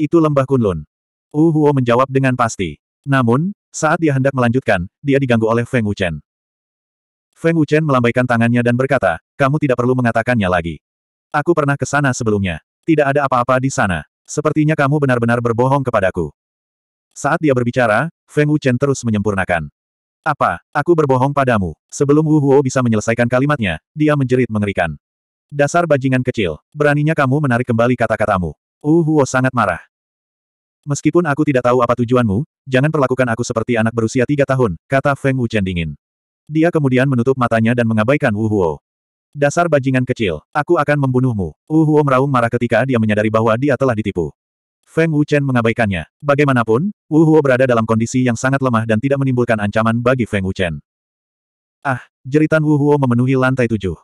Itu lembah Kunlun. Wu Huo menjawab dengan pasti. Namun, saat dia hendak melanjutkan, dia diganggu oleh Feng Wuchen. Feng Wuchen melambaikan tangannya dan berkata, kamu tidak perlu mengatakannya lagi. Aku pernah ke sana sebelumnya. Tidak ada apa-apa di sana. Sepertinya kamu benar-benar berbohong kepadaku. Saat dia berbicara, Feng Wuchen terus menyempurnakan. Apa, aku berbohong padamu? Sebelum Wu Huo bisa menyelesaikan kalimatnya, dia menjerit mengerikan. Dasar bajingan kecil, beraninya kamu menarik kembali kata-katamu. Wu Huo sangat marah. Meskipun aku tidak tahu apa tujuanmu, jangan perlakukan aku seperti anak berusia tiga tahun, kata Feng Wuchen dingin. Dia kemudian menutup matanya dan mengabaikan Wu Huo. Dasar bajingan kecil, aku akan membunuhmu. Wu Huo meraung marah ketika dia menyadari bahwa dia telah ditipu. Feng Wuchen mengabaikannya. Bagaimanapun, Wu Huo berada dalam kondisi yang sangat lemah dan tidak menimbulkan ancaman bagi Feng Wuchen. Ah, jeritan Wu Huo memenuhi lantai tujuh.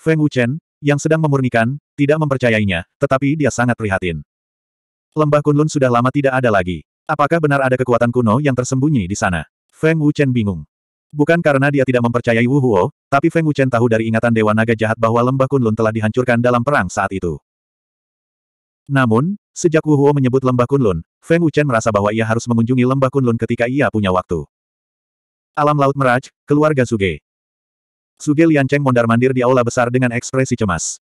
Feng Wuchen, yang sedang memurnikan, tidak mempercayainya, tetapi dia sangat prihatin. Lembah Kunlun sudah lama tidak ada lagi. Apakah benar ada kekuatan kuno yang tersembunyi di sana? Feng Wuchen bingung. Bukan karena dia tidak mempercayai Wu Huo, tapi Feng Wuchen tahu dari ingatan Dewa Naga Jahat bahwa Lembah Kunlun telah dihancurkan dalam perang saat itu. Namun, sejak Wu Huo menyebut Lembah Kunlun, Feng Wuchen merasa bahwa ia harus mengunjungi Lembah Kunlun ketika ia punya waktu. Alam Laut Meraj, keluarga Suge. Suge Liancheng mondar-mandir di aula besar dengan ekspresi cemas.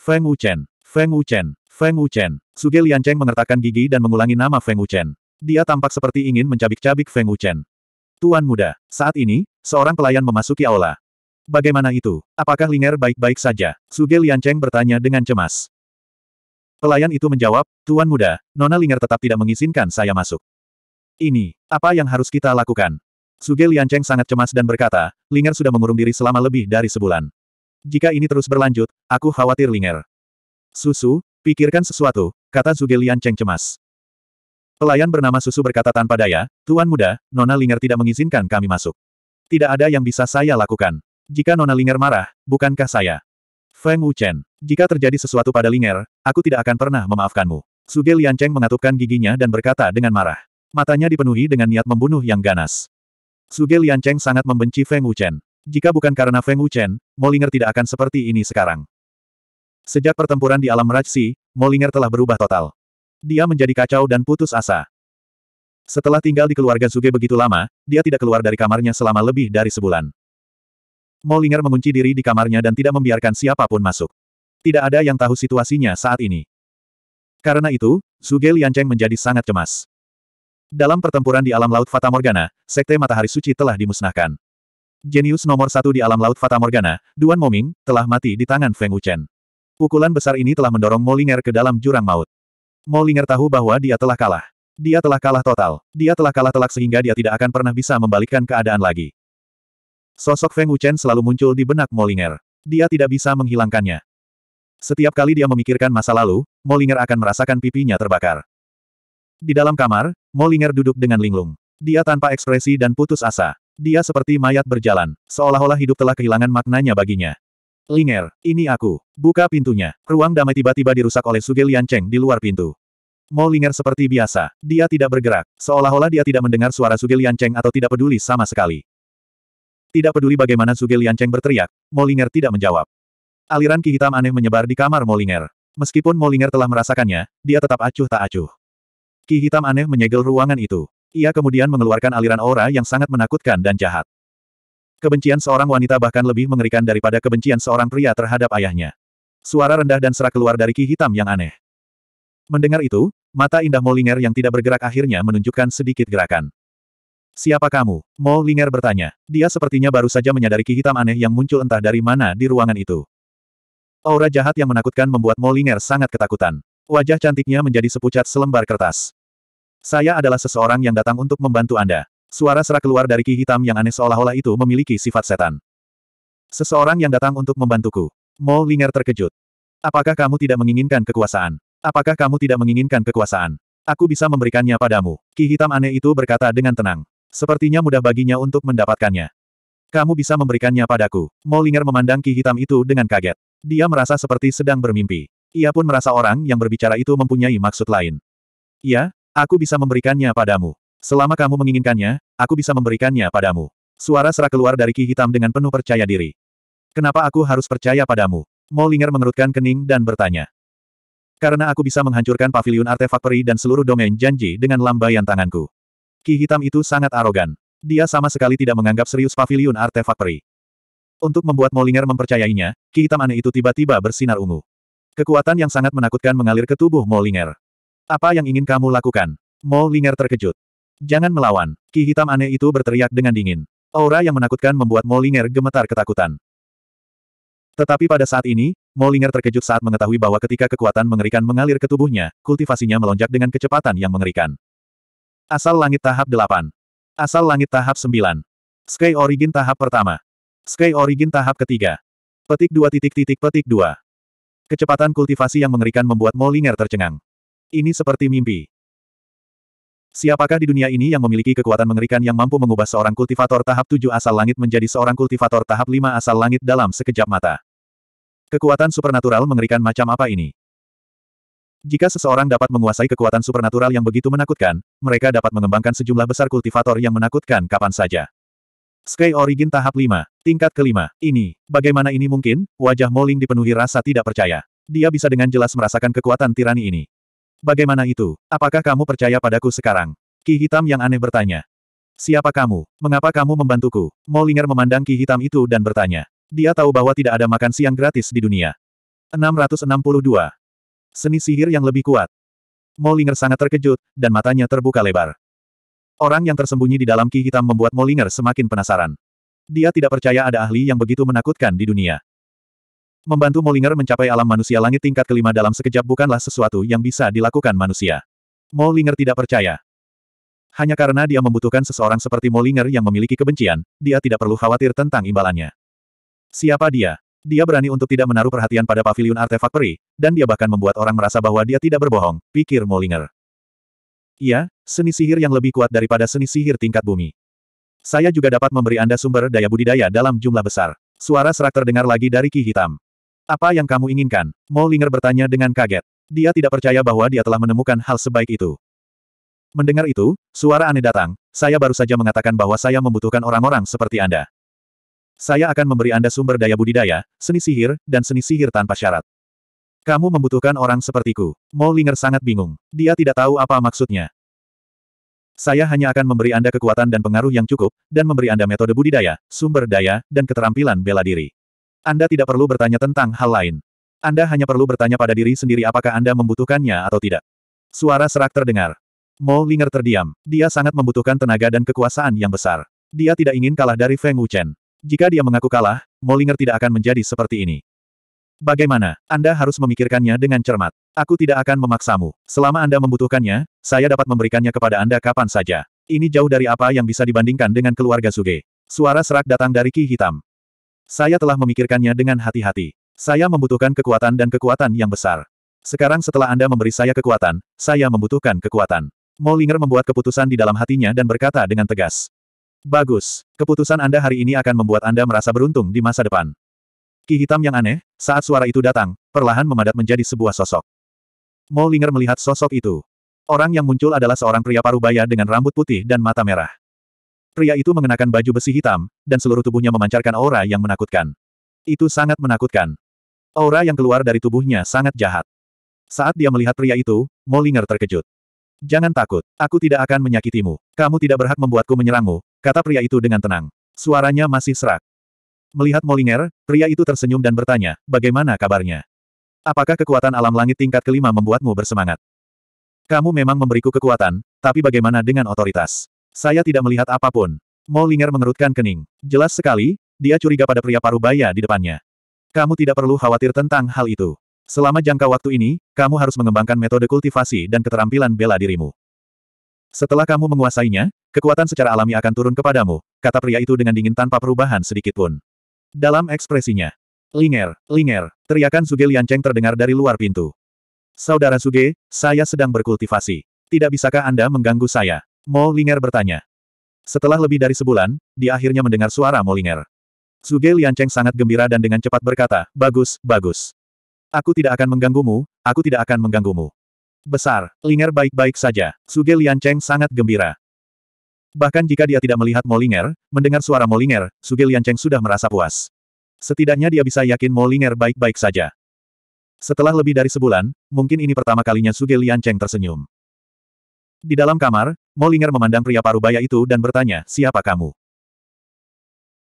Feng Wuchen, Feng Wuchen, Feng Wuchen. Suge Liancheng mengertakkan gigi dan mengulangi nama Feng Wuchen. Dia tampak seperti ingin mencabik-cabik Feng Wuchen. Tuan muda, saat ini, seorang pelayan memasuki aula. Bagaimana itu? Apakah Linger baik-baik saja? Suge Liancheng bertanya dengan cemas. Pelayan itu menjawab, Tuan muda, Nona Linger tetap tidak mengizinkan saya masuk. Ini, apa yang harus kita lakukan? Suge Liancheng sangat cemas dan berkata, Linger sudah mengurung diri selama lebih dari sebulan. Jika ini terus berlanjut, aku khawatir Linger. Susu, Pikirkan sesuatu, kata Zuge Lian Cheng cemas. Pelayan bernama Susu berkata tanpa daya, Tuan Muda, Nona Linger tidak mengizinkan kami masuk. Tidak ada yang bisa saya lakukan. Jika Nona Linger marah, bukankah saya? Feng Wuchen, jika terjadi sesuatu pada Linger, aku tidak akan pernah memaafkanmu. Suge Cheng mengatupkan giginya dan berkata dengan marah. Matanya dipenuhi dengan niat membunuh yang ganas. Suge Cheng sangat membenci Feng Wuchen. Jika bukan karena Feng Wuchen, Molinger tidak akan seperti ini sekarang. Sejak pertempuran di alam Rajsi, Molinger telah berubah total. Dia menjadi kacau dan putus asa. Setelah tinggal di keluarga Zuge begitu lama, dia tidak keluar dari kamarnya selama lebih dari sebulan. Molinger mengunci diri di kamarnya dan tidak membiarkan siapapun masuk. Tidak ada yang tahu situasinya saat ini. Karena itu, Zuge Liancheng menjadi sangat cemas. Dalam pertempuran di alam laut Fata Morgana, Sekte Matahari Suci telah dimusnahkan. Jenius nomor satu di alam laut Fata Morgana, Duan Moming, telah mati di tangan Feng Wuchen. Pukulan besar ini telah mendorong Molinger ke dalam jurang maut. Molinger tahu bahwa dia telah kalah. Dia telah kalah total. Dia telah kalah telak sehingga dia tidak akan pernah bisa membalikkan keadaan lagi. Sosok Feng Wuchen selalu muncul di benak Molinger. Dia tidak bisa menghilangkannya. Setiap kali dia memikirkan masa lalu, Molinger akan merasakan pipinya terbakar. Di dalam kamar, Molinger duduk dengan linglung. Dia tanpa ekspresi dan putus asa. Dia seperti mayat berjalan, seolah-olah hidup telah kehilangan maknanya baginya. Linger, ini aku. Buka pintunya. Ruang damai tiba-tiba dirusak oleh Suge Cheng di luar pintu. Mo Linger seperti biasa. Dia tidak bergerak. Seolah-olah dia tidak mendengar suara Suge Cheng atau tidak peduli sama sekali. Tidak peduli bagaimana Suge Cheng berteriak, Mo Linger tidak menjawab. Aliran ki hitam aneh menyebar di kamar Mo Linger. Meskipun Mo Linger telah merasakannya, dia tetap acuh tak acuh. Ki hitam aneh menyegel ruangan itu. Ia kemudian mengeluarkan aliran aura yang sangat menakutkan dan jahat. Kebencian seorang wanita bahkan lebih mengerikan daripada kebencian seorang pria terhadap ayahnya. Suara rendah dan serak keluar dari ki hitam yang aneh. Mendengar itu, mata indah Molinger yang tidak bergerak akhirnya menunjukkan sedikit gerakan. Siapa kamu? Molinger bertanya. Dia sepertinya baru saja menyadari ki hitam aneh yang muncul entah dari mana di ruangan itu. Aura jahat yang menakutkan membuat Molinger sangat ketakutan. Wajah cantiknya menjadi sepucat selembar kertas. Saya adalah seseorang yang datang untuk membantu Anda. Suara serak keluar dari ki hitam yang aneh seolah-olah itu memiliki sifat setan. Seseorang yang datang untuk membantuku. Mo Linger terkejut. Apakah kamu tidak menginginkan kekuasaan? Apakah kamu tidak menginginkan kekuasaan? Aku bisa memberikannya padamu. Ki hitam aneh itu berkata dengan tenang. Sepertinya mudah baginya untuk mendapatkannya. Kamu bisa memberikannya padaku. Mo Linger memandang ki hitam itu dengan kaget. Dia merasa seperti sedang bermimpi. Ia pun merasa orang yang berbicara itu mempunyai maksud lain. Ya, aku bisa memberikannya padamu. Selama kamu menginginkannya, aku bisa memberikannya padamu. Suara serak keluar dari Ki Hitam dengan penuh percaya diri. Kenapa aku harus percaya padamu? Molinger mengerutkan kening dan bertanya. Karena aku bisa menghancurkan pavilion artefak peri dan seluruh domain janji dengan lambaian tanganku. Ki hitam itu sangat arogan. Dia sama sekali tidak menganggap serius pavilion artefak peri. Untuk membuat Molinger mempercayainya, ki hitam aneh itu tiba-tiba bersinar ungu. Kekuatan yang sangat menakutkan mengalir ke tubuh Molinger. Apa yang ingin kamu lakukan? Molinger terkejut. Jangan melawan. Ki hitam aneh itu berteriak dengan dingin. Aura yang menakutkan membuat Molinger gemetar ketakutan. Tetapi pada saat ini, Molinger terkejut saat mengetahui bahwa ketika kekuatan mengerikan mengalir ke tubuhnya, kultivasinya melonjak dengan kecepatan yang mengerikan. Asal langit tahap 8. Asal langit tahap 9. Sky Origin tahap pertama. Sky Origin tahap ketiga. Petik 2 titik titik petik 2. Kecepatan kultivasi yang mengerikan membuat Molinger tercengang. Ini seperti mimpi. Siapakah di dunia ini yang memiliki kekuatan mengerikan yang mampu mengubah seorang kultivator tahap 7 asal langit menjadi seorang kultivator tahap 5 asal langit dalam sekejap mata? Kekuatan supernatural mengerikan macam apa ini? Jika seseorang dapat menguasai kekuatan supernatural yang begitu menakutkan, mereka dapat mengembangkan sejumlah besar kultivator yang menakutkan kapan saja. Sky Origin tahap 5, tingkat kelima. Ini, bagaimana ini mungkin? Wajah Moling dipenuhi rasa tidak percaya. Dia bisa dengan jelas merasakan kekuatan tirani ini. Bagaimana itu? Apakah kamu percaya padaku sekarang? Ki hitam yang aneh bertanya. Siapa kamu? Mengapa kamu membantuku? Molinger memandang ki hitam itu dan bertanya. Dia tahu bahwa tidak ada makan siang gratis di dunia. 662. Seni sihir yang lebih kuat. Molinger sangat terkejut, dan matanya terbuka lebar. Orang yang tersembunyi di dalam ki hitam membuat Molinger semakin penasaran. Dia tidak percaya ada ahli yang begitu menakutkan di dunia. Membantu Molinger mencapai alam manusia langit tingkat kelima dalam sekejap bukanlah sesuatu yang bisa dilakukan manusia. Molinger tidak percaya. Hanya karena dia membutuhkan seseorang seperti Molinger yang memiliki kebencian, dia tidak perlu khawatir tentang imbalannya. Siapa dia? Dia berani untuk tidak menaruh perhatian pada pavilion artefak peri, dan dia bahkan membuat orang merasa bahwa dia tidak berbohong, pikir Molinger. Iya, seni sihir yang lebih kuat daripada seni sihir tingkat bumi. Saya juga dapat memberi Anda sumber daya budidaya dalam jumlah besar. Suara serak terdengar lagi dari Ki Hitam. Apa yang kamu inginkan? Molinger bertanya dengan kaget. Dia tidak percaya bahwa dia telah menemukan hal sebaik itu. Mendengar itu, suara aneh datang, saya baru saja mengatakan bahwa saya membutuhkan orang-orang seperti Anda. Saya akan memberi Anda sumber daya budidaya, seni sihir, dan seni sihir tanpa syarat. Kamu membutuhkan orang sepertiku. Molinger sangat bingung. Dia tidak tahu apa maksudnya. Saya hanya akan memberi Anda kekuatan dan pengaruh yang cukup, dan memberi Anda metode budidaya, sumber daya, dan keterampilan bela diri. Anda tidak perlu bertanya tentang hal lain. Anda hanya perlu bertanya pada diri sendiri apakah Anda membutuhkannya atau tidak. Suara serak terdengar. Mo Linger terdiam. Dia sangat membutuhkan tenaga dan kekuasaan yang besar. Dia tidak ingin kalah dari Feng Wuchen. Jika dia mengaku kalah, Mo Linger tidak akan menjadi seperti ini. Bagaimana? Anda harus memikirkannya dengan cermat. Aku tidak akan memaksamu. Selama Anda membutuhkannya, saya dapat memberikannya kepada Anda kapan saja. Ini jauh dari apa yang bisa dibandingkan dengan keluarga Suge. Suara serak datang dari Ki Hitam. Saya telah memikirkannya dengan hati-hati. Saya membutuhkan kekuatan dan kekuatan yang besar. Sekarang setelah Anda memberi saya kekuatan, saya membutuhkan kekuatan. Molinger membuat keputusan di dalam hatinya dan berkata dengan tegas. Bagus, keputusan Anda hari ini akan membuat Anda merasa beruntung di masa depan. Ki hitam yang aneh, saat suara itu datang, perlahan memadat menjadi sebuah sosok. Molinger melihat sosok itu. Orang yang muncul adalah seorang pria parubaya dengan rambut putih dan mata merah. Pria itu mengenakan baju besi hitam, dan seluruh tubuhnya memancarkan aura yang menakutkan. Itu sangat menakutkan. Aura yang keluar dari tubuhnya sangat jahat. Saat dia melihat pria itu, Molinger terkejut. Jangan takut, aku tidak akan menyakitimu. Kamu tidak berhak membuatku menyerangmu, kata pria itu dengan tenang. Suaranya masih serak. Melihat Molinger, pria itu tersenyum dan bertanya, bagaimana kabarnya? Apakah kekuatan alam langit tingkat kelima membuatmu bersemangat? Kamu memang memberiku kekuatan, tapi bagaimana dengan otoritas? Saya tidak melihat apapun. Mo Linger mengerutkan kening. Jelas sekali, dia curiga pada pria parubaya di depannya. Kamu tidak perlu khawatir tentang hal itu. Selama jangka waktu ini, kamu harus mengembangkan metode kultivasi dan keterampilan bela dirimu. Setelah kamu menguasainya, kekuatan secara alami akan turun kepadamu, kata pria itu dengan dingin tanpa perubahan sedikitpun Dalam ekspresinya, Linger, Linger, teriakan Suge Liancheng terdengar dari luar pintu. Saudara Suge, saya sedang berkultivasi. Tidak bisakah Anda mengganggu saya? Molinger bertanya. Setelah lebih dari sebulan, dia akhirnya mendengar suara Molinger. Suge Liancheng sangat gembira dan dengan cepat berkata, Bagus, bagus. Aku tidak akan mengganggumu, aku tidak akan mengganggumu. Besar, Linger baik-baik saja. Suge Liancheng sangat gembira. Bahkan jika dia tidak melihat Molinger, mendengar suara Molinger, Suge Liancheng sudah merasa puas. Setidaknya dia bisa yakin Molinger baik-baik saja. Setelah lebih dari sebulan, mungkin ini pertama kalinya Suge Liancheng tersenyum. Di dalam kamar, Molinger memandang pria parubaya itu dan bertanya, siapa kamu?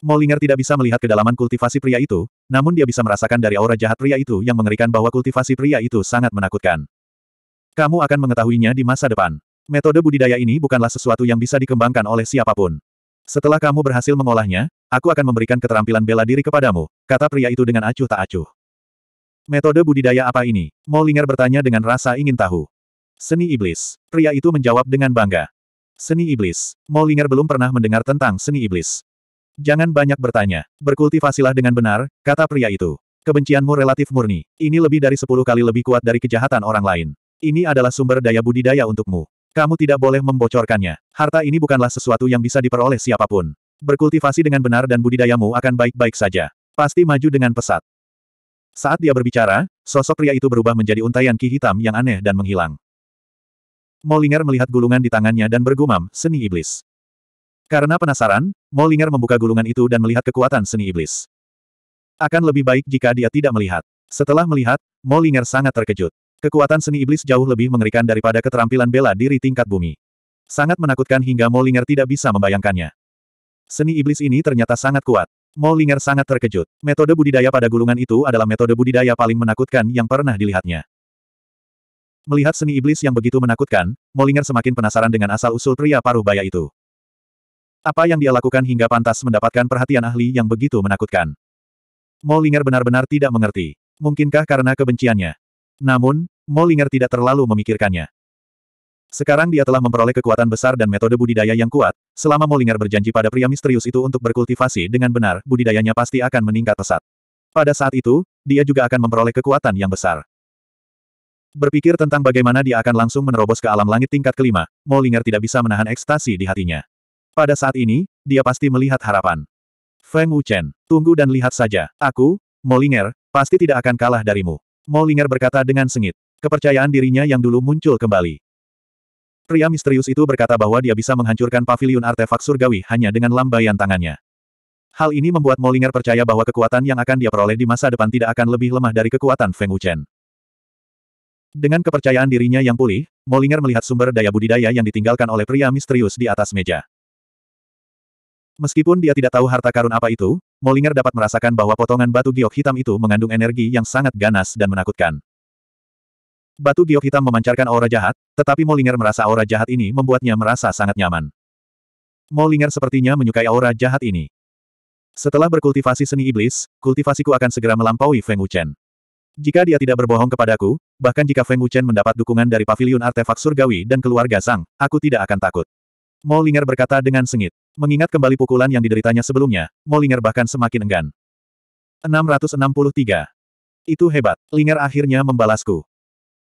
Molinger tidak bisa melihat kedalaman kultivasi pria itu, namun dia bisa merasakan dari aura jahat pria itu yang mengerikan bahwa kultivasi pria itu sangat menakutkan. Kamu akan mengetahuinya di masa depan. Metode budidaya ini bukanlah sesuatu yang bisa dikembangkan oleh siapapun. Setelah kamu berhasil mengolahnya, aku akan memberikan keterampilan bela diri kepadamu, kata pria itu dengan acuh tak acuh. Metode budidaya apa ini? Molinger bertanya dengan rasa ingin tahu. Seni Iblis. Pria itu menjawab dengan bangga. Seni Iblis. Molinger belum pernah mendengar tentang seni Iblis. Jangan banyak bertanya. Berkultivasilah dengan benar, kata pria itu. Kebencianmu relatif murni. Ini lebih dari sepuluh kali lebih kuat dari kejahatan orang lain. Ini adalah sumber daya budidaya untukmu. Kamu tidak boleh membocorkannya. Harta ini bukanlah sesuatu yang bisa diperoleh siapapun. Berkultivasi dengan benar dan budidayamu akan baik-baik saja. Pasti maju dengan pesat. Saat dia berbicara, sosok pria itu berubah menjadi untaian ki hitam yang aneh dan menghilang. Molinger melihat gulungan di tangannya dan bergumam, seni iblis. Karena penasaran, Molinger membuka gulungan itu dan melihat kekuatan seni iblis. Akan lebih baik jika dia tidak melihat. Setelah melihat, Molinger sangat terkejut. Kekuatan seni iblis jauh lebih mengerikan daripada keterampilan bela diri tingkat bumi. Sangat menakutkan hingga Molinger tidak bisa membayangkannya. Seni iblis ini ternyata sangat kuat. Molinger sangat terkejut. Metode budidaya pada gulungan itu adalah metode budidaya paling menakutkan yang pernah dilihatnya. Melihat seni iblis yang begitu menakutkan, Molinger semakin penasaran dengan asal-usul pria paruh baya itu. Apa yang dia lakukan hingga pantas mendapatkan perhatian ahli yang begitu menakutkan. Molinger benar-benar tidak mengerti. Mungkinkah karena kebenciannya? Namun, Molinger tidak terlalu memikirkannya. Sekarang dia telah memperoleh kekuatan besar dan metode budidaya yang kuat, selama Molinger berjanji pada pria misterius itu untuk berkultivasi dengan benar, budidayanya pasti akan meningkat pesat. Pada saat itu, dia juga akan memperoleh kekuatan yang besar. Berpikir tentang bagaimana dia akan langsung menerobos ke alam langit tingkat kelima, Molinger tidak bisa menahan ekstasi di hatinya. Pada saat ini, dia pasti melihat harapan. Feng Wuchen, tunggu dan lihat saja. Aku, Molinger, pasti tidak akan kalah darimu. Molinger berkata dengan sengit. Kepercayaan dirinya yang dulu muncul kembali. Pria misterius itu berkata bahwa dia bisa menghancurkan pavilion artefak surgawi hanya dengan lambaian tangannya. Hal ini membuat Molinger percaya bahwa kekuatan yang akan dia peroleh di masa depan tidak akan lebih lemah dari kekuatan Feng Wuchen. Dengan kepercayaan dirinya yang pulih, Molinger melihat sumber daya budidaya yang ditinggalkan oleh pria misterius di atas meja. Meskipun dia tidak tahu harta karun apa itu, Molinger dapat merasakan bahwa potongan batu giok hitam itu mengandung energi yang sangat ganas dan menakutkan. Batu giok hitam memancarkan aura jahat, tetapi Molinger merasa aura jahat ini membuatnya merasa sangat nyaman. Molinger sepertinya menyukai aura jahat ini. Setelah berkultivasi seni iblis, kultivasiku akan segera melampaui Feng Wuchen. Jika dia tidak berbohong kepadaku, bahkan jika Feng Wuchen mendapat dukungan dari Paviliun artefak surgawi dan keluarga Sang, aku tidak akan takut. Mo Linger berkata dengan sengit. Mengingat kembali pukulan yang dideritanya sebelumnya, Mo Linger bahkan semakin enggan. 663. Itu hebat. Linger akhirnya membalasku.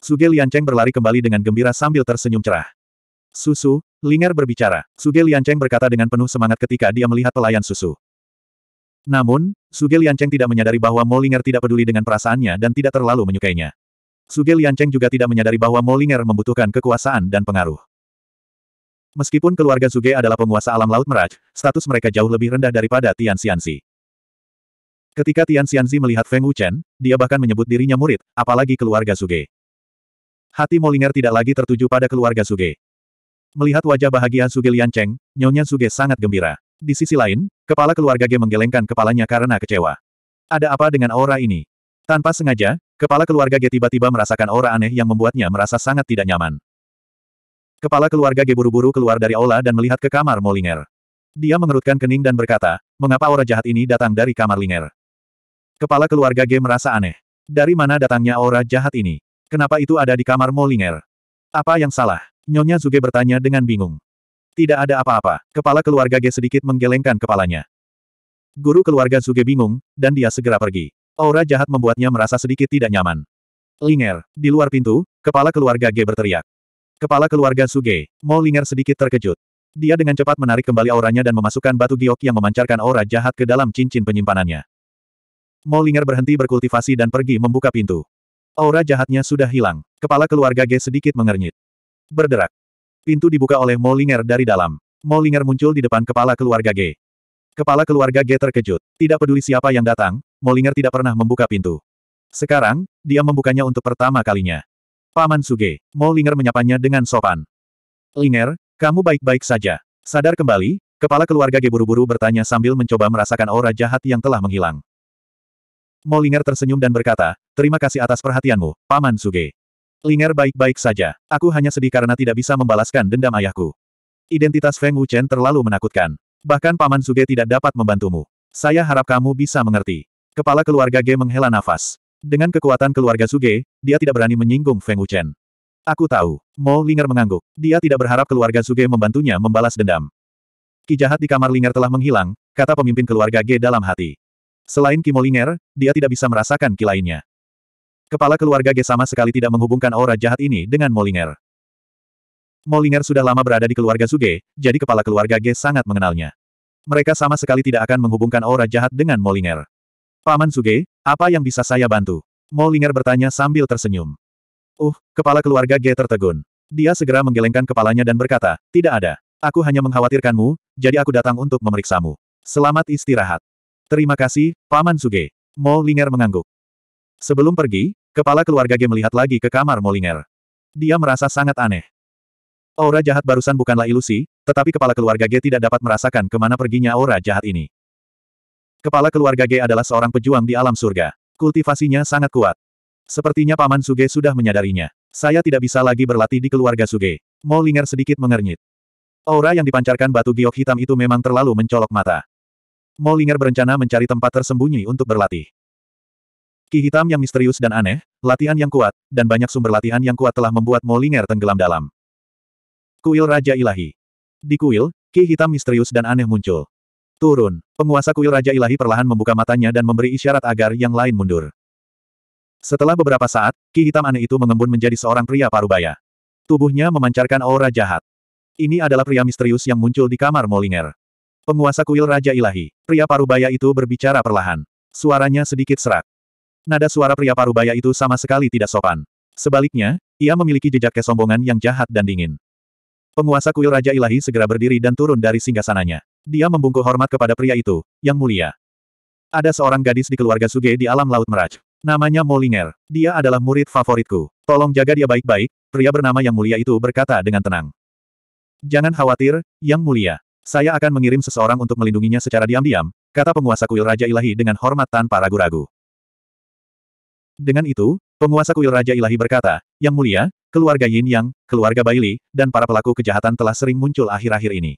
Suge Liancheng berlari kembali dengan gembira sambil tersenyum cerah. Susu, Linger berbicara. Suge Liancheng berkata dengan penuh semangat ketika dia melihat pelayan susu. Namun, Suge Liancheng tidak menyadari bahwa Molinger tidak peduli dengan perasaannya dan tidak terlalu menyukainya. Suge Liancheng juga tidak menyadari bahwa Molinger membutuhkan kekuasaan dan pengaruh. Meskipun keluarga Suge adalah penguasa alam laut Meraj, status mereka jauh lebih rendah daripada Tian Xianzi. Ketika Tian Xianzi melihat Feng Wuchen, dia bahkan menyebut dirinya murid, apalagi keluarga Suge. Hati Molinger tidak lagi tertuju pada keluarga Suge. Melihat wajah bahagia Suge Liancheng, nyonya Suge sangat gembira. Di sisi lain, kepala keluarga G menggelengkan kepalanya karena kecewa. Ada apa dengan aura ini? Tanpa sengaja, kepala keluarga G tiba-tiba merasakan aura aneh yang membuatnya merasa sangat tidak nyaman. Kepala keluarga G buru-buru keluar dari aula dan melihat ke kamar Molinger. Dia mengerutkan kening dan berkata, mengapa aura jahat ini datang dari kamar Linger? Kepala keluarga G merasa aneh. Dari mana datangnya aura jahat ini? Kenapa itu ada di kamar Molinger? Apa yang salah? Nyonya Zuge bertanya dengan bingung. Tidak ada apa-apa. Kepala keluarga Ge sedikit menggelengkan kepalanya. Guru keluarga Zuge bingung, dan dia segera pergi. Aura jahat membuatnya merasa sedikit tidak nyaman. Linger, di luar pintu, kepala keluarga Ge berteriak. Kepala keluarga Zuge, Mo Linger sedikit terkejut. Dia dengan cepat menarik kembali auranya dan memasukkan batu giok yang memancarkan aura jahat ke dalam cincin penyimpanannya. Mo Linger berhenti berkultivasi dan pergi membuka pintu. Aura jahatnya sudah hilang. Kepala keluarga Ge sedikit mengernyit. Berderak, Pintu dibuka oleh Molinger dari dalam. Molinger muncul di depan kepala keluarga G. Kepala keluarga G terkejut. Tidak peduli siapa yang datang, Molinger tidak pernah membuka pintu. Sekarang, dia membukanya untuk pertama kalinya. Paman Suge, Molinger menyapanya dengan sopan. Linger, kamu baik-baik saja. Sadar kembali, kepala keluarga G buru-buru bertanya sambil mencoba merasakan aura jahat yang telah menghilang. Molinger tersenyum dan berkata, terima kasih atas perhatianmu, Paman Suge. Linger baik-baik saja. Aku hanya sedih karena tidak bisa membalaskan dendam ayahku. Identitas Feng Wuchen terlalu menakutkan. Bahkan Paman Suge tidak dapat membantumu. Saya harap kamu bisa mengerti. Kepala keluarga Ge menghela nafas. Dengan kekuatan keluarga Suge, dia tidak berani menyinggung Feng Wuchen. Aku tahu. Mo Linger mengangguk. Dia tidak berharap keluarga Suge membantunya membalas dendam. Ki jahat di kamar Linger telah menghilang, kata pemimpin keluarga Ge dalam hati. Selain Kimo Linger, dia tidak bisa merasakan ki lainnya. Kepala keluarga G sama sekali tidak menghubungkan aura jahat ini dengan Molinger. Molinger sudah lama berada di keluarga Suge, jadi kepala keluarga G sangat mengenalnya. Mereka sama sekali tidak akan menghubungkan aura jahat dengan Molinger. Paman Suge, apa yang bisa saya bantu? Molinger bertanya sambil tersenyum. Uh, kepala keluarga G tertegun. Dia segera menggelengkan kepalanya dan berkata, tidak ada. Aku hanya mengkhawatirkanmu, jadi aku datang untuk memeriksamu. Selamat istirahat. Terima kasih, Paman Suge. Molinger mengangguk. Sebelum pergi, Kepala keluarga G melihat lagi ke kamar Moliner. Dia merasa sangat aneh. Aura jahat barusan bukanlah ilusi, tetapi kepala keluarga G tidak dapat merasakan kemana perginya aura jahat ini. Kepala keluarga G adalah seorang pejuang di alam surga. Kultivasinya sangat kuat. Sepertinya Paman Suge sudah menyadarinya. Saya tidak bisa lagi berlatih di keluarga Suge. Moliner sedikit mengernyit. Aura yang dipancarkan batu giok hitam itu memang terlalu mencolok mata. Moliner berencana mencari tempat tersembunyi untuk berlatih. Ki hitam yang misterius dan aneh, latihan yang kuat, dan banyak sumber latihan yang kuat telah membuat Molinger tenggelam dalam. Kuil Raja Ilahi Di kuil, ki hitam misterius dan aneh muncul. Turun. Penguasa kuil Raja Ilahi perlahan membuka matanya dan memberi isyarat agar yang lain mundur. Setelah beberapa saat, ki hitam aneh itu mengembun menjadi seorang pria parubaya. Tubuhnya memancarkan aura jahat. Ini adalah pria misterius yang muncul di kamar Molinger. Penguasa kuil Raja Ilahi, pria parubaya itu berbicara perlahan. Suaranya sedikit serak. Nada suara pria parubaya itu sama sekali tidak sopan. Sebaliknya, ia memiliki jejak kesombongan yang jahat dan dingin. Penguasa kuil Raja Ilahi segera berdiri dan turun dari singgasananya. Dia membungkuk hormat kepada pria itu, yang mulia. Ada seorang gadis di keluarga Suge di alam Laut Meraj. Namanya Molinger. Dia adalah murid favoritku. Tolong jaga dia baik-baik, pria bernama yang mulia itu berkata dengan tenang. Jangan khawatir, yang mulia. Saya akan mengirim seseorang untuk melindunginya secara diam-diam, kata penguasa kuil Raja Ilahi dengan hormat tanpa ragu-ragu. Dengan itu, penguasa kuil Raja Ilahi berkata, Yang mulia, keluarga Yin Yang, keluarga Baili, dan para pelaku kejahatan telah sering muncul akhir-akhir ini.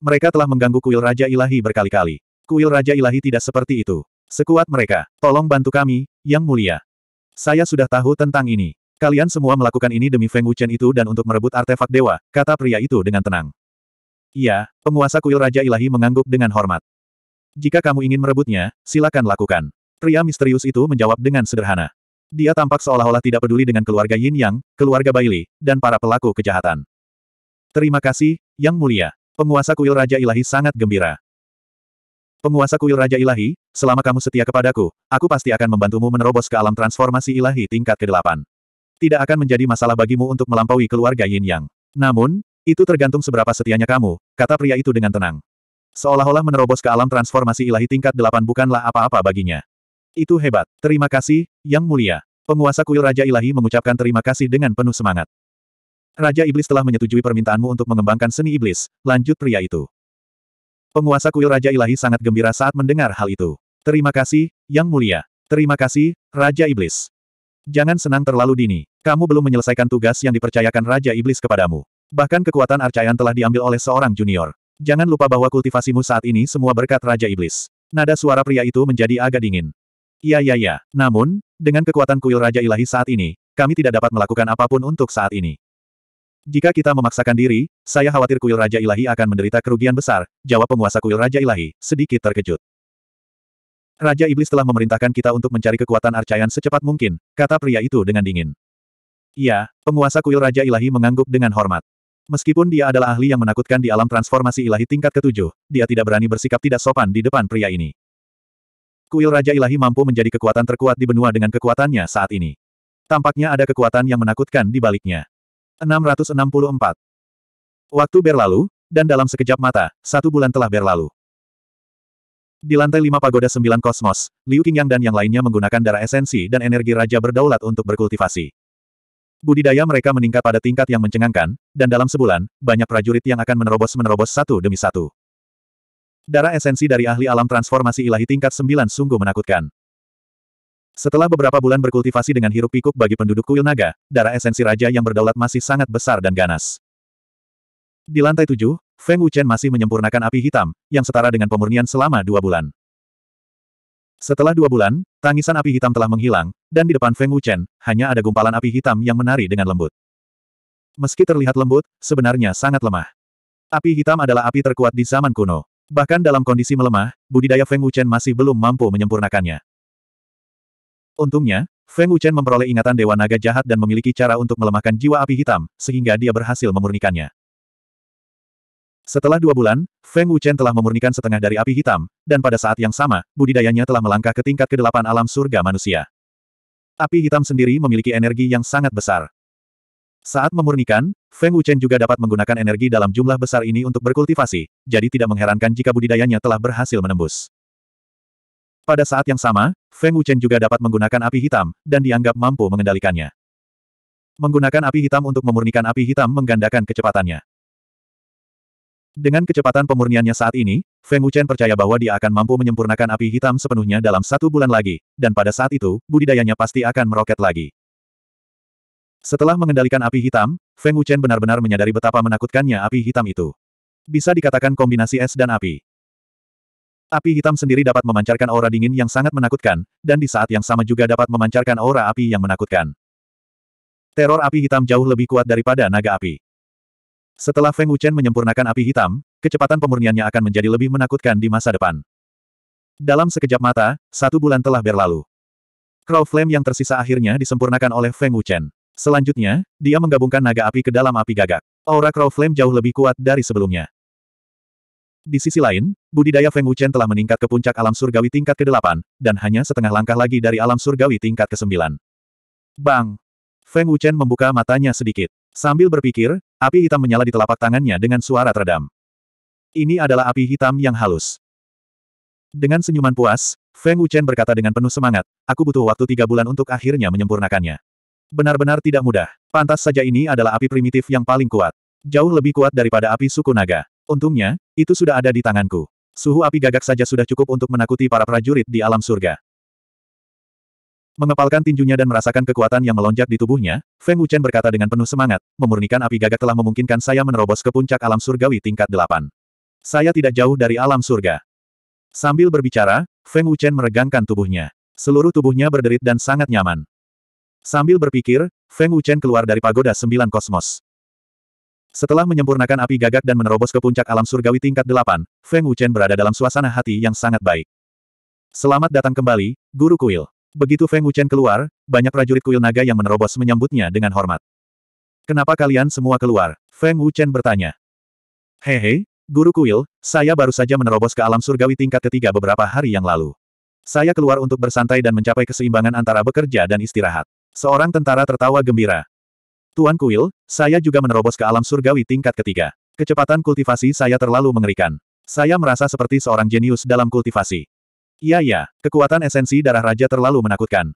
Mereka telah mengganggu kuil Raja Ilahi berkali-kali. Kuil Raja Ilahi tidak seperti itu. Sekuat mereka, tolong bantu kami, Yang mulia. Saya sudah tahu tentang ini. Kalian semua melakukan ini demi Feng Wuchen itu dan untuk merebut artefak dewa, kata pria itu dengan tenang. Iya, penguasa kuil Raja Ilahi mengangguk dengan hormat. Jika kamu ingin merebutnya, silakan lakukan. Pria misterius itu menjawab dengan sederhana. Dia tampak seolah-olah tidak peduli dengan keluarga Yin Yang, keluarga Bailey, dan para pelaku kejahatan. Terima kasih, Yang Mulia. Penguasa kuil Raja Ilahi sangat gembira. Penguasa kuil Raja Ilahi, selama kamu setia kepadaku, aku pasti akan membantumu menerobos ke alam transformasi ilahi tingkat ke-8. Tidak akan menjadi masalah bagimu untuk melampaui keluarga Yin Yang. Namun, itu tergantung seberapa setianya kamu, kata pria itu dengan tenang. Seolah-olah menerobos ke alam transformasi ilahi tingkat delapan bukanlah apa-apa baginya. Itu hebat. Terima kasih, Yang Mulia. Penguasa kuil Raja Ilahi mengucapkan terima kasih dengan penuh semangat. Raja Iblis telah menyetujui permintaanmu untuk mengembangkan seni iblis, lanjut pria itu. Penguasa kuil Raja Ilahi sangat gembira saat mendengar hal itu. Terima kasih, Yang Mulia. Terima kasih, Raja Iblis. Jangan senang terlalu dini. Kamu belum menyelesaikan tugas yang dipercayakan Raja Iblis kepadamu. Bahkan kekuatan Arcayan telah diambil oleh seorang junior. Jangan lupa bahwa kultivasimu saat ini semua berkat Raja Iblis. Nada suara pria itu menjadi agak dingin. Ya ya ya, namun, dengan kekuatan kuil Raja Ilahi saat ini, kami tidak dapat melakukan apapun untuk saat ini. Jika kita memaksakan diri, saya khawatir kuil Raja Ilahi akan menderita kerugian besar, jawab penguasa kuil Raja Ilahi, sedikit terkejut. Raja Iblis telah memerintahkan kita untuk mencari kekuatan Arcayan secepat mungkin, kata pria itu dengan dingin. Iya, penguasa kuil Raja Ilahi mengangguk dengan hormat. Meskipun dia adalah ahli yang menakutkan di alam transformasi ilahi tingkat ketujuh, dia tidak berani bersikap tidak sopan di depan pria ini. Kuil Raja Ilahi mampu menjadi kekuatan terkuat di benua dengan kekuatannya saat ini. Tampaknya ada kekuatan yang menakutkan di baliknya. 664. Waktu berlalu, dan dalam sekejap mata, satu bulan telah berlalu. Di lantai lima pagoda sembilan kosmos, Liu Qingyang dan yang lainnya menggunakan darah esensi dan energi raja berdaulat untuk berkultivasi. Budidaya mereka meningkat pada tingkat yang mencengangkan, dan dalam sebulan, banyak prajurit yang akan menerobos-menerobos satu demi satu. Darah esensi dari ahli alam transformasi ilahi tingkat 9 sungguh menakutkan. Setelah beberapa bulan berkultivasi dengan hiruk pikuk bagi penduduk kuil naga, darah esensi raja yang berdaulat masih sangat besar dan ganas. Di lantai tujuh, Feng Wuchen masih menyempurnakan api hitam, yang setara dengan pemurnian selama dua bulan. Setelah dua bulan, tangisan api hitam telah menghilang, dan di depan Feng Wuchen, hanya ada gumpalan api hitam yang menari dengan lembut. Meski terlihat lembut, sebenarnya sangat lemah. Api hitam adalah api terkuat di zaman kuno. Bahkan dalam kondisi melemah, budidaya Feng Wuchen masih belum mampu menyempurnakannya. Untungnya, Feng Wuchen memperoleh ingatan Dewa Naga jahat dan memiliki cara untuk melemahkan jiwa api hitam, sehingga dia berhasil memurnikannya. Setelah dua bulan, Feng Wuchen telah memurnikan setengah dari api hitam, dan pada saat yang sama, budidayanya telah melangkah ke tingkat kedelapan alam surga manusia. Api hitam sendiri memiliki energi yang sangat besar. Saat memurnikan, Feng Wuchen juga dapat menggunakan energi dalam jumlah besar ini untuk berkultivasi, jadi tidak mengherankan jika budidayanya telah berhasil menembus. Pada saat yang sama, Feng Wuchen juga dapat menggunakan api hitam, dan dianggap mampu mengendalikannya. Menggunakan api hitam untuk memurnikan api hitam menggandakan kecepatannya. Dengan kecepatan pemurniannya saat ini, Feng Wuchen percaya bahwa dia akan mampu menyempurnakan api hitam sepenuhnya dalam satu bulan lagi, dan pada saat itu, budidayanya pasti akan meroket lagi. Setelah mengendalikan api hitam, Feng Wuchen benar-benar menyadari betapa menakutkannya api hitam itu. Bisa dikatakan kombinasi es dan api. Api hitam sendiri dapat memancarkan aura dingin yang sangat menakutkan, dan di saat yang sama juga dapat memancarkan aura api yang menakutkan. Teror api hitam jauh lebih kuat daripada naga api. Setelah Feng Wuchen menyempurnakan api hitam, kecepatan pemurniannya akan menjadi lebih menakutkan di masa depan. Dalam sekejap mata, satu bulan telah berlalu. Crow Flame yang tersisa akhirnya disempurnakan oleh Feng Wuchen. Selanjutnya, dia menggabungkan naga api ke dalam api gagak. Aura Crow Flame jauh lebih kuat dari sebelumnya. Di sisi lain, budidaya Feng Wuchen telah meningkat ke puncak alam surgawi tingkat ke-8, dan hanya setengah langkah lagi dari alam surgawi tingkat ke-9. Bang! Feng Wuchen membuka matanya sedikit. Sambil berpikir, api hitam menyala di telapak tangannya dengan suara teredam. Ini adalah api hitam yang halus. Dengan senyuman puas, Feng Wuchen berkata dengan penuh semangat, aku butuh waktu tiga bulan untuk akhirnya menyempurnakannya. Benar-benar tidak mudah. Pantas saja ini adalah api primitif yang paling kuat. Jauh lebih kuat daripada api suku naga. Untungnya, itu sudah ada di tanganku. Suhu api gagak saja sudah cukup untuk menakuti para prajurit di alam surga. Mengepalkan tinjunya dan merasakan kekuatan yang melonjak di tubuhnya, Feng Wuchen berkata dengan penuh semangat, memurnikan api gagak telah memungkinkan saya menerobos ke puncak alam surgawi tingkat delapan. Saya tidak jauh dari alam surga. Sambil berbicara, Feng Wuchen meregangkan tubuhnya. Seluruh tubuhnya berderit dan sangat nyaman. Sambil berpikir, Feng Wuchen keluar dari pagoda sembilan kosmos. Setelah menyempurnakan api gagak dan menerobos ke puncak alam surgawi tingkat delapan, Feng Wuchen berada dalam suasana hati yang sangat baik. Selamat datang kembali, Guru Kuil. Begitu Feng Wuchen keluar, banyak prajurit kuil naga yang menerobos menyambutnya dengan hormat. Kenapa kalian semua keluar? Feng Wuchen bertanya. Hehe, Guru Kuil, saya baru saja menerobos ke alam surgawi tingkat ketiga beberapa hari yang lalu. Saya keluar untuk bersantai dan mencapai keseimbangan antara bekerja dan istirahat. Seorang tentara tertawa gembira. Tuan Kuil, saya juga menerobos ke alam surgawi tingkat ketiga. Kecepatan kultivasi saya terlalu mengerikan. Saya merasa seperti seorang jenius dalam kultivasi. Iya ya, kekuatan esensi darah raja terlalu menakutkan.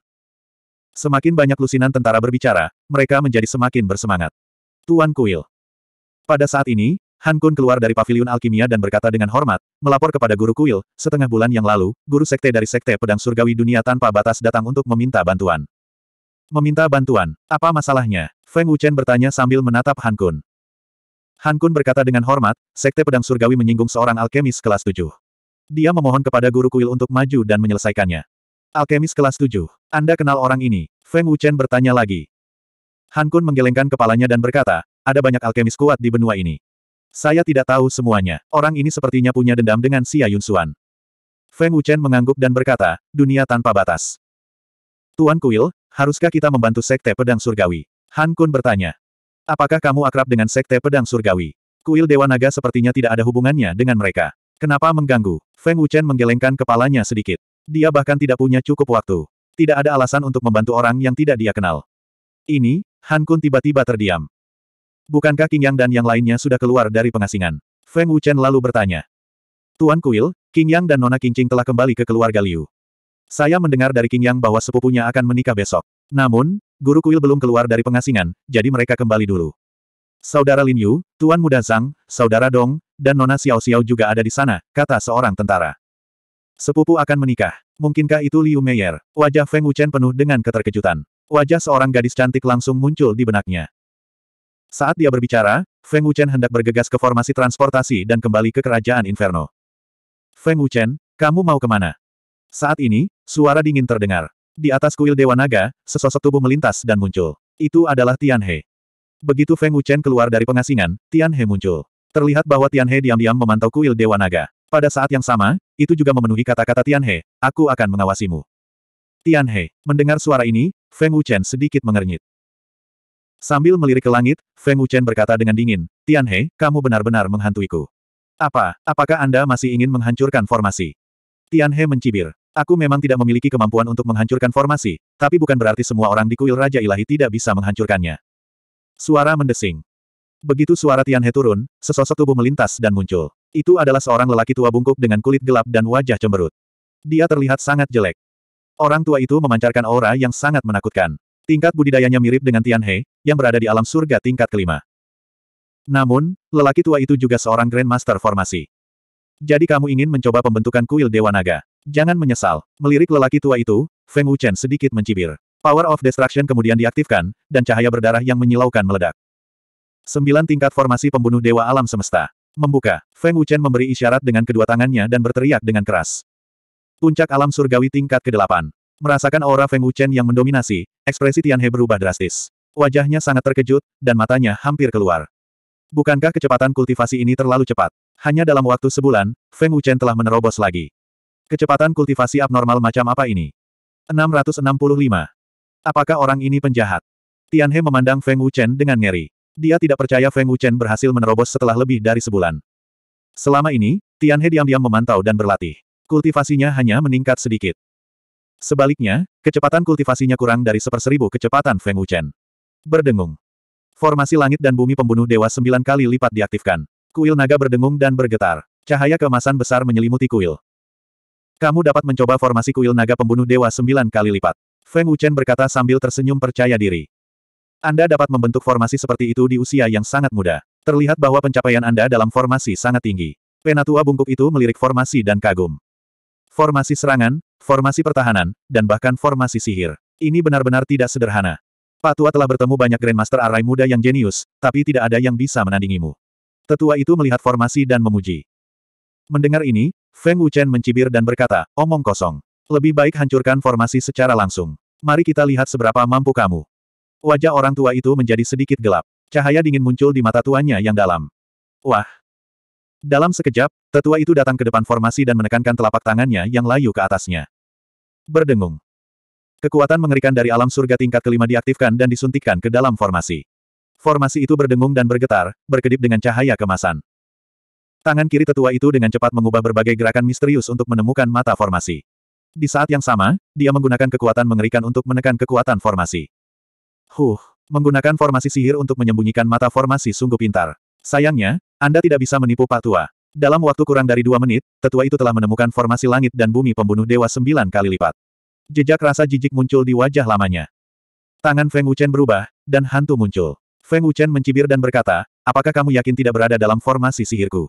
Semakin banyak lusinan tentara berbicara, mereka menjadi semakin bersemangat. Tuan Kuil. Pada saat ini, Han Kun keluar dari pavilion alkimia dan berkata dengan hormat, melapor kepada guru kuil, setengah bulan yang lalu, guru sekte dari sekte pedang surgawi dunia tanpa batas datang untuk meminta bantuan. Meminta bantuan, apa masalahnya? Feng Wuchen bertanya sambil menatap Han Kun. Han Kun berkata dengan hormat, Sekte Pedang Surgawi menyinggung seorang alkemis kelas 7. Dia memohon kepada guru kuil untuk maju dan menyelesaikannya. Alkemis kelas 7, Anda kenal orang ini? Feng Wuchen bertanya lagi. Han Kun menggelengkan kepalanya dan berkata, ada banyak alkemis kuat di benua ini. Saya tidak tahu semuanya. Orang ini sepertinya punya dendam dengan Xia Yunsuan. Feng Wuchen mengangguk dan berkata, dunia tanpa batas. Tuan Kuil, Haruskah kita membantu Sekte Pedang Surgawi? Han Kun bertanya. Apakah kamu akrab dengan Sekte Pedang Surgawi? Kuil Dewa Naga sepertinya tidak ada hubungannya dengan mereka. Kenapa mengganggu? Feng Wuchen menggelengkan kepalanya sedikit. Dia bahkan tidak punya cukup waktu. Tidak ada alasan untuk membantu orang yang tidak dia kenal. Ini, Han Kun tiba-tiba terdiam. Bukankah King Yang dan yang lainnya sudah keluar dari pengasingan? Feng Wuchen lalu bertanya. Tuan Kuil, King Yang dan Nona Kincing telah kembali ke keluarga Liu. Saya mendengar dari King Yang bahwa sepupunya akan menikah besok. Namun, Guru Kuil belum keluar dari pengasingan, jadi mereka kembali dulu. Saudara Lin Yu, Tuan Muda Zhang, Saudara Dong, dan Nona Xiao Xiao juga ada di sana, kata seorang tentara. Sepupu akan menikah. Mungkinkah itu Liu Meier? Wajah Feng Wuchen penuh dengan keterkejutan. Wajah seorang gadis cantik langsung muncul di benaknya. Saat dia berbicara, Feng Wuchen hendak bergegas ke formasi transportasi dan kembali ke kerajaan Inferno. Feng Wuchen, kamu mau kemana? Saat ini, suara dingin terdengar. Di atas kuil Dewa Naga, sesosok tubuh melintas dan muncul. Itu adalah Tian He. Begitu Feng Wuchen keluar dari pengasingan, Tian He muncul. Terlihat bahwa Tian He diam-diam memantau kuil Dewa Naga. Pada saat yang sama, itu juga memenuhi kata-kata Tian He, aku akan mengawasimu. Tian He, mendengar suara ini, Feng Wuchen sedikit mengernyit. Sambil melirik ke langit, Feng Wuchen berkata dengan dingin, Tian He, kamu benar-benar menghantuiku. Apa, apakah Anda masih ingin menghancurkan formasi? Tian He mencibir. Aku memang tidak memiliki kemampuan untuk menghancurkan formasi, tapi bukan berarti semua orang di kuil Raja Ilahi tidak bisa menghancurkannya. Suara mendesing. Begitu suara Tianhe turun, sesosok tubuh melintas dan muncul. Itu adalah seorang lelaki tua bungkuk dengan kulit gelap dan wajah cemberut. Dia terlihat sangat jelek. Orang tua itu memancarkan aura yang sangat menakutkan. Tingkat budidayanya mirip dengan Tianhe, yang berada di alam surga tingkat kelima. Namun, lelaki tua itu juga seorang Grandmaster formasi. Jadi kamu ingin mencoba pembentukan kuil Dewa Naga. Jangan menyesal. Melirik lelaki tua itu, Feng Wuchen sedikit mencibir. Power of Destruction kemudian diaktifkan, dan cahaya berdarah yang menyilaukan meledak. Sembilan tingkat formasi pembunuh Dewa Alam Semesta. Membuka, Feng Wuchen memberi isyarat dengan kedua tangannya dan berteriak dengan keras. Puncak alam surgawi tingkat ke-8. Merasakan aura Feng Wuchen yang mendominasi, ekspresi Tian He berubah drastis. Wajahnya sangat terkejut, dan matanya hampir keluar. Bukankah kecepatan kultivasi ini terlalu cepat? Hanya dalam waktu sebulan, Feng Wuchen telah menerobos lagi. Kecepatan kultivasi abnormal macam apa ini? 665. Apakah orang ini penjahat? Tianhe memandang Feng Wuchen dengan ngeri. Dia tidak percaya Feng Wuchen berhasil menerobos setelah lebih dari sebulan. Selama ini, Tianhe diam-diam memantau dan berlatih. Kultivasinya hanya meningkat sedikit. Sebaliknya, kecepatan kultivasinya kurang dari seperseribu kecepatan Feng Wuchen. Berdengung. Formasi langit dan bumi pembunuh dewa sembilan kali lipat diaktifkan. Kuil naga berdengung dan bergetar. Cahaya keemasan besar menyelimuti kuil. Kamu dapat mencoba formasi kuil naga pembunuh dewa sembilan kali lipat. Feng Wuchen berkata sambil tersenyum percaya diri. Anda dapat membentuk formasi seperti itu di usia yang sangat muda. Terlihat bahwa pencapaian Anda dalam formasi sangat tinggi. Penatua bungkuk itu melirik formasi dan kagum. Formasi serangan, formasi pertahanan, dan bahkan formasi sihir. Ini benar-benar tidak sederhana. Patua telah bertemu banyak Grandmaster Arai muda yang jenius, tapi tidak ada yang bisa menandingimu. Tetua itu melihat formasi dan memuji. Mendengar ini, Feng Wuchen mencibir dan berkata, omong kosong. Lebih baik hancurkan formasi secara langsung. Mari kita lihat seberapa mampu kamu. Wajah orang tua itu menjadi sedikit gelap. Cahaya dingin muncul di mata tuannya yang dalam. Wah! Dalam sekejap, tetua itu datang ke depan formasi dan menekankan telapak tangannya yang layu ke atasnya. Berdengung. Kekuatan mengerikan dari alam surga tingkat kelima diaktifkan dan disuntikkan ke dalam formasi. Formasi itu berdengung dan bergetar, berkedip dengan cahaya kemasan. Tangan kiri tetua itu dengan cepat mengubah berbagai gerakan misterius untuk menemukan mata formasi. Di saat yang sama, dia menggunakan kekuatan mengerikan untuk menekan kekuatan formasi. Huh, menggunakan formasi sihir untuk menyembunyikan mata formasi sungguh pintar. Sayangnya, Anda tidak bisa menipu Pak Tua. Dalam waktu kurang dari dua menit, tetua itu telah menemukan formasi langit dan bumi pembunuh dewa sembilan kali lipat. Jejak rasa jijik muncul di wajah lamanya. Tangan Feng Wuchen berubah, dan hantu muncul. Feng Wuchen mencibir dan berkata, apakah kamu yakin tidak berada dalam formasi sihirku?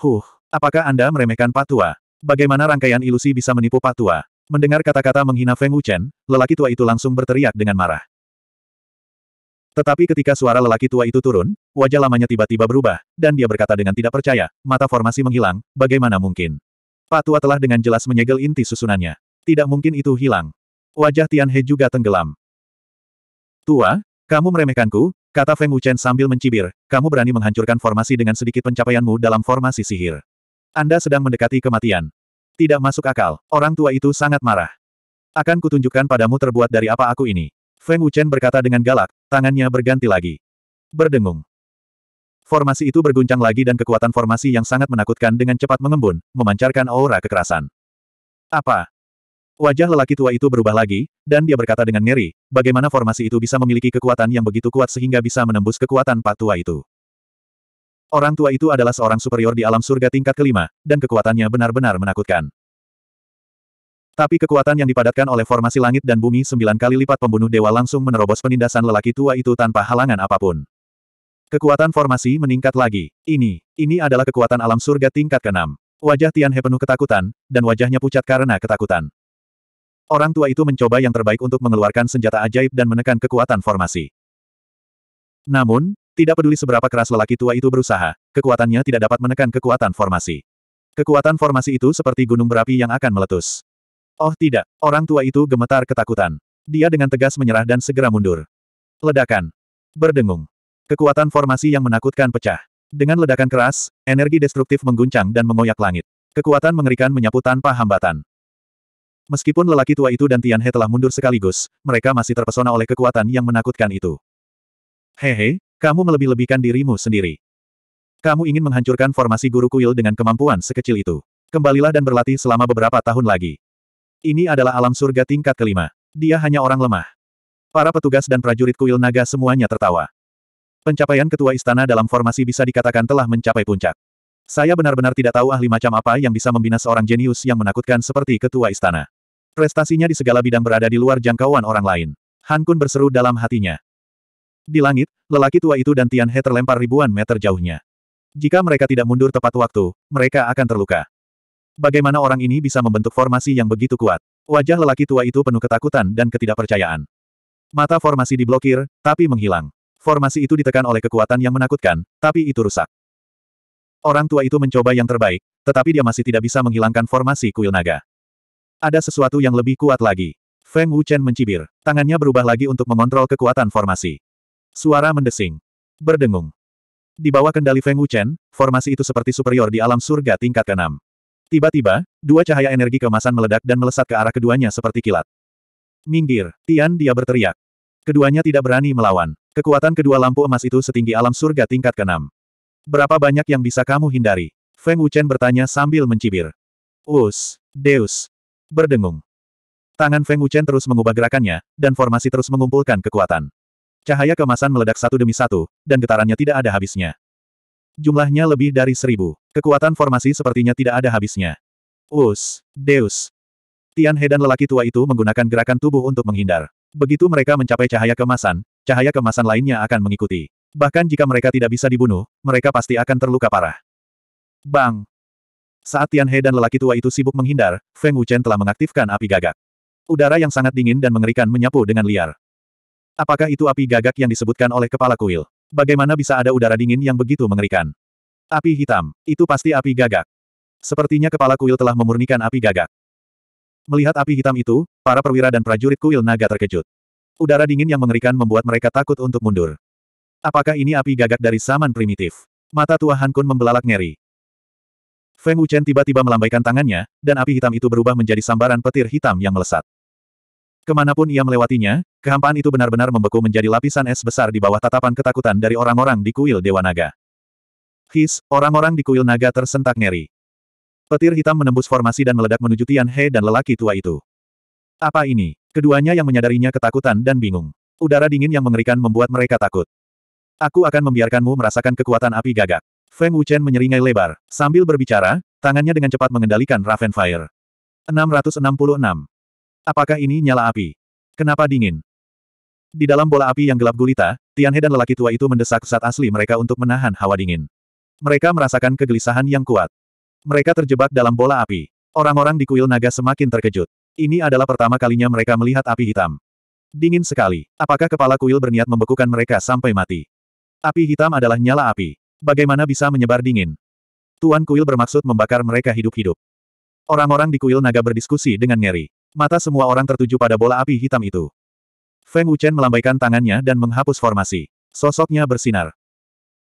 Huh, apakah Anda meremehkan Patua? Bagaimana rangkaian ilusi bisa menipu Patua? Mendengar kata-kata menghina Feng Wuchen, lelaki tua itu langsung berteriak dengan marah. Tetapi ketika suara lelaki tua itu turun, wajah lamanya tiba-tiba berubah, dan dia berkata dengan tidak percaya, mata formasi menghilang, bagaimana mungkin? Patua telah dengan jelas menyegel inti susunannya. Tidak mungkin itu hilang. Wajah Tian He juga tenggelam. Tua, kamu meremehkanku, Kata Feng Wuchen sambil mencibir, kamu berani menghancurkan formasi dengan sedikit pencapaianmu dalam formasi sihir. Anda sedang mendekati kematian. Tidak masuk akal, orang tua itu sangat marah. Akan kutunjukkan padamu terbuat dari apa aku ini. Feng Wuchen berkata dengan galak, tangannya berganti lagi. Berdengung. Formasi itu berguncang lagi dan kekuatan formasi yang sangat menakutkan dengan cepat mengembun, memancarkan aura kekerasan. Apa? Wajah lelaki tua itu berubah lagi, dan dia berkata dengan ngeri, bagaimana formasi itu bisa memiliki kekuatan yang begitu kuat sehingga bisa menembus kekuatan Pak Tua itu. Orang tua itu adalah seorang superior di alam surga tingkat kelima, dan kekuatannya benar-benar menakutkan. Tapi kekuatan yang dipadatkan oleh formasi langit dan bumi sembilan kali lipat pembunuh dewa langsung menerobos penindasan lelaki tua itu tanpa halangan apapun. Kekuatan formasi meningkat lagi. Ini, ini adalah kekuatan alam surga tingkat keenam. Wajah Tian He penuh ketakutan, dan wajahnya pucat karena ketakutan. Orang tua itu mencoba yang terbaik untuk mengeluarkan senjata ajaib dan menekan kekuatan formasi. Namun, tidak peduli seberapa keras lelaki tua itu berusaha, kekuatannya tidak dapat menekan kekuatan formasi. Kekuatan formasi itu seperti gunung berapi yang akan meletus. Oh tidak, orang tua itu gemetar ketakutan. Dia dengan tegas menyerah dan segera mundur. Ledakan. Berdengung. Kekuatan formasi yang menakutkan pecah. Dengan ledakan keras, energi destruktif mengguncang dan mengoyak langit. Kekuatan mengerikan menyapu tanpa hambatan. Meskipun lelaki tua itu dan Tian He telah mundur sekaligus, mereka masih terpesona oleh kekuatan yang menakutkan itu. Hehe, kamu melebih-lebihkan dirimu sendiri. Kamu ingin menghancurkan formasi guru kuil dengan kemampuan sekecil itu. Kembalilah dan berlatih selama beberapa tahun lagi. Ini adalah alam surga tingkat kelima. Dia hanya orang lemah. Para petugas dan prajurit kuil naga semuanya tertawa. Pencapaian ketua istana dalam formasi bisa dikatakan telah mencapai puncak. Saya benar-benar tidak tahu ahli macam apa yang bisa membina seorang jenius yang menakutkan seperti ketua istana. Prestasinya di segala bidang berada di luar jangkauan orang lain. Han Kun berseru dalam hatinya. Di langit, lelaki tua itu dan Tian He terlempar ribuan meter jauhnya. Jika mereka tidak mundur tepat waktu, mereka akan terluka. Bagaimana orang ini bisa membentuk formasi yang begitu kuat? Wajah lelaki tua itu penuh ketakutan dan ketidakpercayaan. Mata formasi diblokir, tapi menghilang. Formasi itu ditekan oleh kekuatan yang menakutkan, tapi itu rusak. Orang tua itu mencoba yang terbaik, tetapi dia masih tidak bisa menghilangkan formasi kuil naga. Ada sesuatu yang lebih kuat lagi. Feng Wuchen mencibir. Tangannya berubah lagi untuk mengontrol kekuatan formasi. Suara mendesing. Berdengung. Di bawah kendali Feng Wuchen, formasi itu seperti superior di alam surga tingkat ke-6. Tiba-tiba, dua cahaya energi kemasan meledak dan melesat ke arah keduanya seperti kilat. Minggir, Tian dia berteriak. Keduanya tidak berani melawan. Kekuatan kedua lampu emas itu setinggi alam surga tingkat ke-6. Berapa banyak yang bisa kamu hindari? Feng Wuchen bertanya sambil mencibir. Us, Deus, Berdengung. Tangan Feng Wuchen terus mengubah gerakannya, dan formasi terus mengumpulkan kekuatan. Cahaya kemasan meledak satu demi satu, dan getarannya tidak ada habisnya. Jumlahnya lebih dari seribu. Kekuatan formasi sepertinya tidak ada habisnya. Us, Deus. Tian He dan lelaki tua itu menggunakan gerakan tubuh untuk menghindar. Begitu mereka mencapai cahaya kemasan, cahaya kemasan lainnya akan mengikuti. Bahkan jika mereka tidak bisa dibunuh, mereka pasti akan terluka parah. Bang! Saat Tian He dan lelaki tua itu sibuk menghindar, Feng Wuchen telah mengaktifkan api gagak. Udara yang sangat dingin dan mengerikan menyapu dengan liar. Apakah itu api gagak yang disebutkan oleh kepala kuil? Bagaimana bisa ada udara dingin yang begitu mengerikan? Api hitam, itu pasti api gagak. Sepertinya kepala kuil telah memurnikan api gagak. Melihat api hitam itu, para perwira dan prajurit kuil naga terkejut. Udara dingin yang mengerikan membuat mereka takut untuk mundur. Apakah ini api gagak dari zaman primitif? Mata tua Han Kun membelalak ngeri. Feng Wuchen tiba-tiba melambaikan tangannya, dan api hitam itu berubah menjadi sambaran petir hitam yang melesat. Kemanapun ia melewatinya, kehampaan itu benar-benar membeku menjadi lapisan es besar di bawah tatapan ketakutan dari orang-orang di kuil Dewa Naga. His, orang-orang di kuil naga tersentak ngeri. Petir hitam menembus formasi dan meledak menuju Tian He dan lelaki tua itu. Apa ini? Keduanya yang menyadarinya ketakutan dan bingung. Udara dingin yang mengerikan membuat mereka takut. Aku akan membiarkanmu merasakan kekuatan api gagak. Feng Wuchen menyeringai lebar. Sambil berbicara, tangannya dengan cepat mengendalikan Raven Fire. 666. Apakah ini nyala api? Kenapa dingin? Di dalam bola api yang gelap gulita, Tianhe dan lelaki tua itu mendesak saat asli mereka untuk menahan hawa dingin. Mereka merasakan kegelisahan yang kuat. Mereka terjebak dalam bola api. Orang-orang di kuil naga semakin terkejut. Ini adalah pertama kalinya mereka melihat api hitam. Dingin sekali. Apakah kepala kuil berniat membekukan mereka sampai mati? Api hitam adalah nyala api. Bagaimana bisa menyebar dingin? Tuan Kuil bermaksud membakar mereka hidup-hidup. Orang-orang di kuil naga berdiskusi dengan ngeri. Mata semua orang tertuju pada bola api hitam itu. Feng Wuchen melambaikan tangannya dan menghapus formasi. Sosoknya bersinar.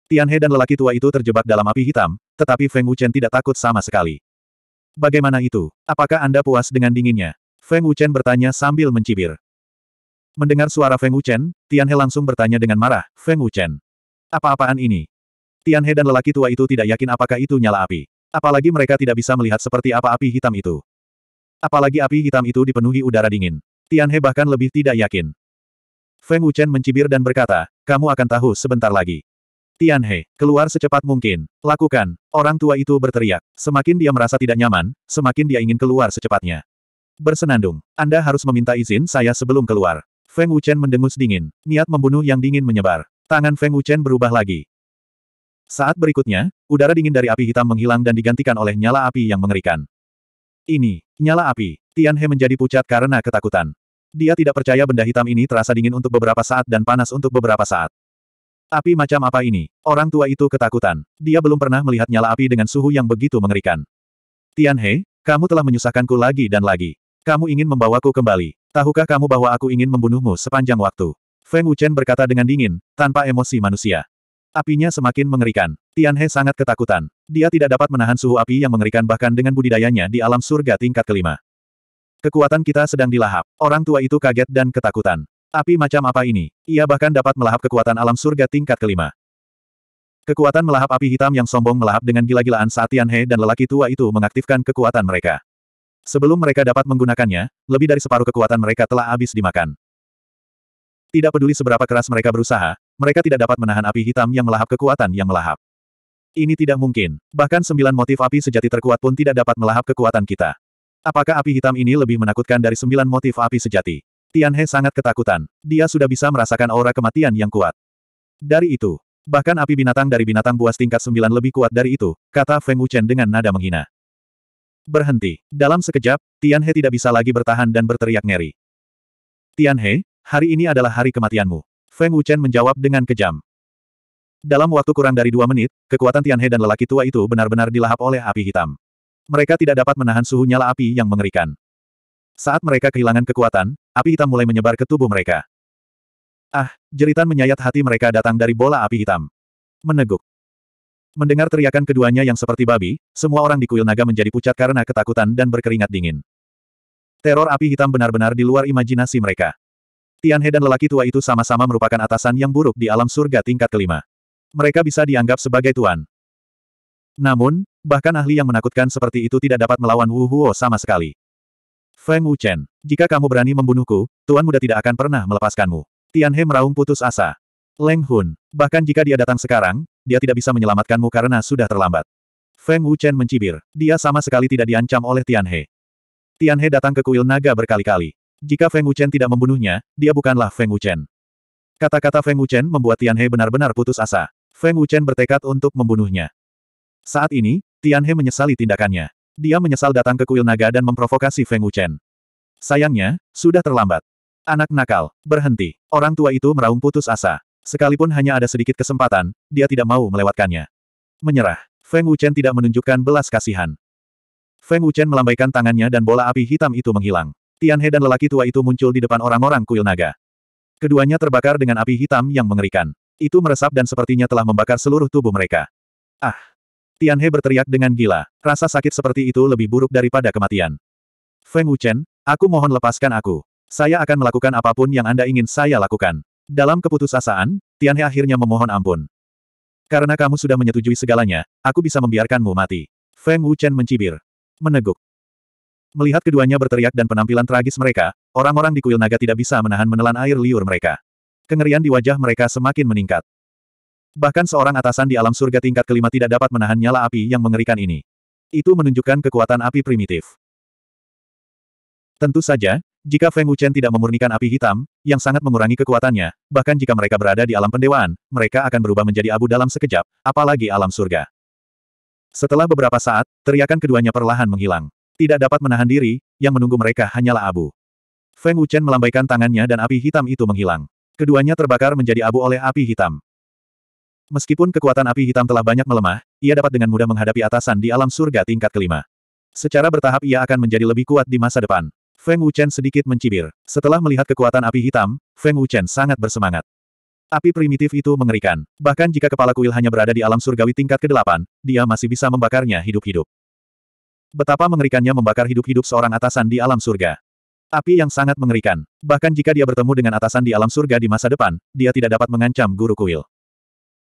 Tianhe dan lelaki tua itu terjebak dalam api hitam, tetapi Feng Wuchen tidak takut sama sekali. Bagaimana itu? Apakah Anda puas dengan dinginnya? Feng Wuchen bertanya sambil mencibir. Mendengar suara Feng Wuchen, Tianhe langsung bertanya dengan marah, Feng Wuchen. Apa-apaan ini? Tianhe dan lelaki tua itu tidak yakin apakah itu nyala api. Apalagi mereka tidak bisa melihat seperti apa api hitam itu. Apalagi api hitam itu dipenuhi udara dingin. Tianhe bahkan lebih tidak yakin. Feng Wuchen mencibir dan berkata, kamu akan tahu sebentar lagi. Tianhe, keluar secepat mungkin. Lakukan. Orang tua itu berteriak. Semakin dia merasa tidak nyaman, semakin dia ingin keluar secepatnya. Bersenandung. Anda harus meminta izin saya sebelum keluar. Feng Wuchen mendengus dingin. Niat membunuh yang dingin menyebar. Tangan Feng Wuchen berubah lagi. Saat berikutnya, udara dingin dari api hitam menghilang dan digantikan oleh nyala api yang mengerikan. Ini, nyala api. Tian He menjadi pucat karena ketakutan. Dia tidak percaya benda hitam ini terasa dingin untuk beberapa saat dan panas untuk beberapa saat. Api macam apa ini? Orang tua itu ketakutan. Dia belum pernah melihat nyala api dengan suhu yang begitu mengerikan. Tian He, kamu telah menyusahkanku lagi dan lagi. Kamu ingin membawaku kembali. Tahukah kamu bahwa aku ingin membunuhmu sepanjang waktu? Feng Wuchen berkata dengan dingin, tanpa emosi manusia. Apinya semakin mengerikan. Tianhe sangat ketakutan. Dia tidak dapat menahan suhu api yang mengerikan bahkan dengan budidayanya di alam surga tingkat kelima. Kekuatan kita sedang dilahap. Orang tua itu kaget dan ketakutan. Api macam apa ini? Ia bahkan dapat melahap kekuatan alam surga tingkat kelima. Kekuatan melahap api hitam yang sombong melahap dengan gila-gilaan saat Tianhe dan lelaki tua itu mengaktifkan kekuatan mereka. Sebelum mereka dapat menggunakannya, lebih dari separuh kekuatan mereka telah habis dimakan. Tidak peduli seberapa keras mereka berusaha, mereka tidak dapat menahan api hitam yang melahap kekuatan yang melahap. Ini tidak mungkin. Bahkan sembilan motif api sejati terkuat pun tidak dapat melahap kekuatan kita. Apakah api hitam ini lebih menakutkan dari sembilan motif api sejati? Tianhe sangat ketakutan. Dia sudah bisa merasakan aura kematian yang kuat. Dari itu, bahkan api binatang dari binatang buas tingkat sembilan lebih kuat dari itu, kata Feng Wuchen dengan nada menghina. Berhenti. Dalam sekejap, Tianhe tidak bisa lagi bertahan dan berteriak ngeri. Tianhe, hari ini adalah hari kematianmu. Feng Wuchen menjawab dengan kejam. Dalam waktu kurang dari dua menit, kekuatan Tianhe dan lelaki tua itu benar-benar dilahap oleh api hitam. Mereka tidak dapat menahan suhu nyala api yang mengerikan. Saat mereka kehilangan kekuatan, api hitam mulai menyebar ke tubuh mereka. Ah, jeritan menyayat hati mereka datang dari bola api hitam. Meneguk. Mendengar teriakan keduanya yang seperti babi, semua orang di kuil naga menjadi pucat karena ketakutan dan berkeringat dingin. Teror api hitam benar-benar di luar imajinasi mereka. Tianhe dan lelaki tua itu sama-sama merupakan atasan yang buruk di alam surga tingkat kelima. Mereka bisa dianggap sebagai tuan. Namun, bahkan ahli yang menakutkan seperti itu tidak dapat melawan Wu Huo sama sekali. Feng Wuchen, jika kamu berani membunuhku, Tuan Muda tidak akan pernah melepaskanmu. Tianhe meraung putus asa. Leng Hun, bahkan jika dia datang sekarang, dia tidak bisa menyelamatkanmu karena sudah terlambat. Feng Wuchen mencibir. Dia sama sekali tidak diancam oleh Tianhe. Tianhe datang ke kuil naga berkali-kali. Jika Feng Wuchen tidak membunuhnya, dia bukanlah Feng Wuchen. Kata-kata Feng Wuchen membuat Tian He benar-benar putus asa. Feng Wuchen bertekad untuk membunuhnya. Saat ini, Tian He menyesali tindakannya. Dia menyesal datang ke kuil naga dan memprovokasi Feng Wuchen. Sayangnya, sudah terlambat. Anak nakal, berhenti. Orang tua itu meraung putus asa. Sekalipun hanya ada sedikit kesempatan, dia tidak mau melewatkannya. Menyerah, Feng Wuchen tidak menunjukkan belas kasihan. Feng Wuchen melambaikan tangannya dan bola api hitam itu menghilang. Tianhe dan lelaki tua itu muncul di depan orang-orang kuil naga. Keduanya terbakar dengan api hitam yang mengerikan. Itu meresap dan sepertinya telah membakar seluruh tubuh mereka. Ah! Tianhe berteriak dengan gila. Rasa sakit seperti itu lebih buruk daripada kematian. Feng Wuchen, aku mohon lepaskan aku. Saya akan melakukan apapun yang Anda ingin saya lakukan. Dalam keputusasaan, Tianhe akhirnya memohon ampun. Karena kamu sudah menyetujui segalanya, aku bisa membiarkanmu mati. Feng Wuchen mencibir. Meneguk. Melihat keduanya berteriak dan penampilan tragis mereka, orang-orang di kuil naga tidak bisa menahan menelan air liur mereka. Kengerian di wajah mereka semakin meningkat. Bahkan seorang atasan di alam surga tingkat kelima tidak dapat menahan nyala api yang mengerikan ini. Itu menunjukkan kekuatan api primitif. Tentu saja, jika Feng Wuchen tidak memurnikan api hitam, yang sangat mengurangi kekuatannya, bahkan jika mereka berada di alam pendewaan, mereka akan berubah menjadi abu dalam sekejap, apalagi alam surga. Setelah beberapa saat, teriakan keduanya perlahan menghilang. Tidak dapat menahan diri, yang menunggu mereka hanyalah abu. Feng Wuchen melambaikan tangannya dan api hitam itu menghilang. Keduanya terbakar menjadi abu oleh api hitam. Meskipun kekuatan api hitam telah banyak melemah, ia dapat dengan mudah menghadapi atasan di alam surga tingkat kelima. Secara bertahap ia akan menjadi lebih kuat di masa depan. Feng Wuchen sedikit mencibir. Setelah melihat kekuatan api hitam, Feng Wuchen sangat bersemangat. Api primitif itu mengerikan. Bahkan jika kepala kuil hanya berada di alam surgawi tingkat ke-8, dia masih bisa membakarnya hidup-hidup. Betapa mengerikannya membakar hidup-hidup seorang atasan di alam surga. Api yang sangat mengerikan. Bahkan jika dia bertemu dengan atasan di alam surga di masa depan, dia tidak dapat mengancam guru kuil.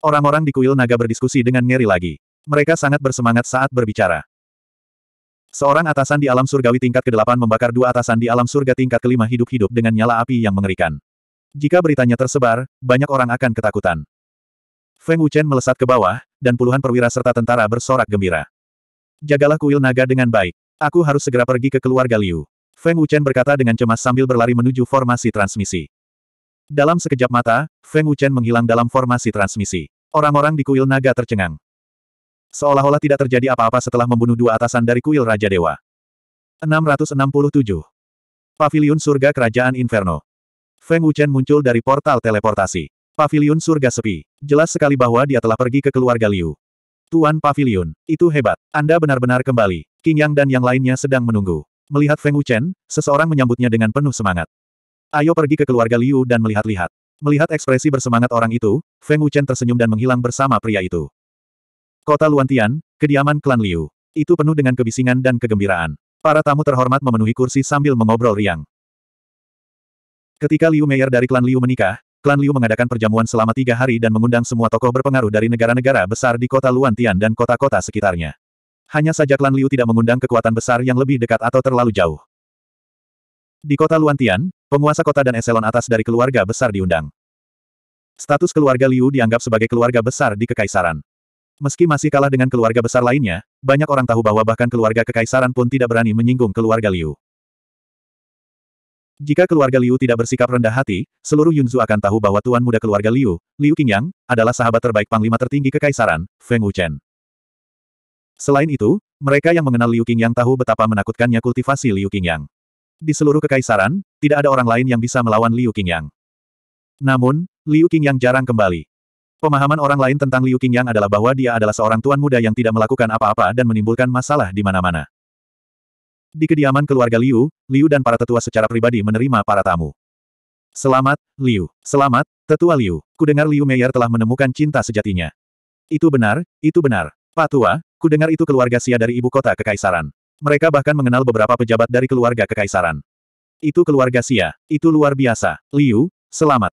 Orang-orang di kuil naga berdiskusi dengan ngeri lagi. Mereka sangat bersemangat saat berbicara. Seorang atasan di alam surgawi tingkat ke-8 membakar dua atasan di alam surga tingkat ke-5 hidup-hidup dengan nyala api yang mengerikan. Jika beritanya tersebar, banyak orang akan ketakutan. Feng Wuchen melesat ke bawah, dan puluhan perwira serta tentara bersorak gembira. Jagalah kuil naga dengan baik. Aku harus segera pergi ke keluarga Liu. Feng Wuchen berkata dengan cemas sambil berlari menuju formasi transmisi. Dalam sekejap mata, Feng Wuchen menghilang dalam formasi transmisi. Orang-orang di kuil naga tercengang. Seolah-olah tidak terjadi apa-apa setelah membunuh dua atasan dari kuil Raja Dewa. 667. Paviliun Surga Kerajaan Inferno. Feng Wuchen muncul dari portal teleportasi. Paviliun surga sepi. Jelas sekali bahwa dia telah pergi ke keluarga Liu. Tuan Pavilion, itu hebat. Anda benar-benar kembali. King Yang dan yang lainnya sedang menunggu. Melihat Feng Wuchen, seseorang menyambutnya dengan penuh semangat. Ayo pergi ke keluarga Liu dan melihat-lihat. Melihat ekspresi bersemangat orang itu, Feng Wuchen tersenyum dan menghilang bersama pria itu. Kota Luantian, kediaman klan Liu. Itu penuh dengan kebisingan dan kegembiraan. Para tamu terhormat memenuhi kursi sambil mengobrol riang. Ketika Liu Meier dari klan Liu menikah, klan Liu mengadakan perjamuan selama tiga hari dan mengundang semua tokoh berpengaruh dari negara-negara besar di kota Luantian dan kota-kota sekitarnya. Hanya saja klan Liu tidak mengundang kekuatan besar yang lebih dekat atau terlalu jauh. Di kota Luantian, penguasa kota dan eselon atas dari keluarga besar diundang. Status keluarga Liu dianggap sebagai keluarga besar di kekaisaran. Meski masih kalah dengan keluarga besar lainnya, banyak orang tahu bahwa bahkan keluarga kekaisaran pun tidak berani menyinggung keluarga Liu. Jika keluarga Liu tidak bersikap rendah hati, seluruh Yunzu akan tahu bahwa tuan muda keluarga Liu, Liu Qingyang, adalah sahabat terbaik panglima tertinggi kekaisaran, Feng Wuchen. Selain itu, mereka yang mengenal Liu Qingyang tahu betapa menakutkannya kultivasi Liu Qingyang. Di seluruh kekaisaran, tidak ada orang lain yang bisa melawan Liu Qingyang. Namun, Liu Qingyang jarang kembali. Pemahaman orang lain tentang Liu Qingyang adalah bahwa dia adalah seorang tuan muda yang tidak melakukan apa-apa dan menimbulkan masalah di mana-mana. Di kediaman keluarga Liu, Liu dan para tetua secara pribadi menerima para tamu. Selamat, Liu. Selamat, tetua Liu. Kudengar Liu Meyer telah menemukan cinta sejatinya. Itu benar, itu benar. Pak Tua, kudengar itu keluarga Xia dari ibu kota Kekaisaran. Mereka bahkan mengenal beberapa pejabat dari keluarga Kekaisaran. Itu keluarga Xia. Itu luar biasa. Liu, selamat.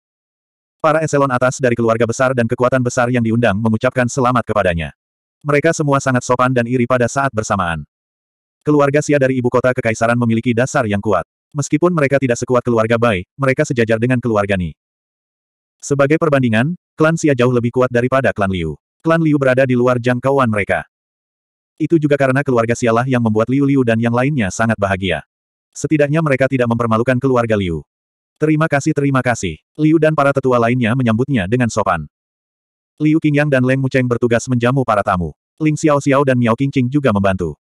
Para eselon atas dari keluarga besar dan kekuatan besar yang diundang mengucapkan selamat kepadanya. Mereka semua sangat sopan dan iri pada saat bersamaan. Keluarga Xia dari ibu kota kekaisaran memiliki dasar yang kuat. Meskipun mereka tidak sekuat keluarga Bai, mereka sejajar dengan keluarga Ni. Sebagai perbandingan, klan Xia jauh lebih kuat daripada klan Liu. Klan Liu berada di luar jangkauan mereka. Itu juga karena keluarga Xia yang membuat Liu Liu dan yang lainnya sangat bahagia. Setidaknya mereka tidak mempermalukan keluarga Liu. Terima kasih terima kasih. Liu dan para tetua lainnya menyambutnya dengan sopan. Liu Qingyang dan Leng Mucheng bertugas menjamu para tamu. Ling Xiao Xiao dan Miao Qingqing juga membantu.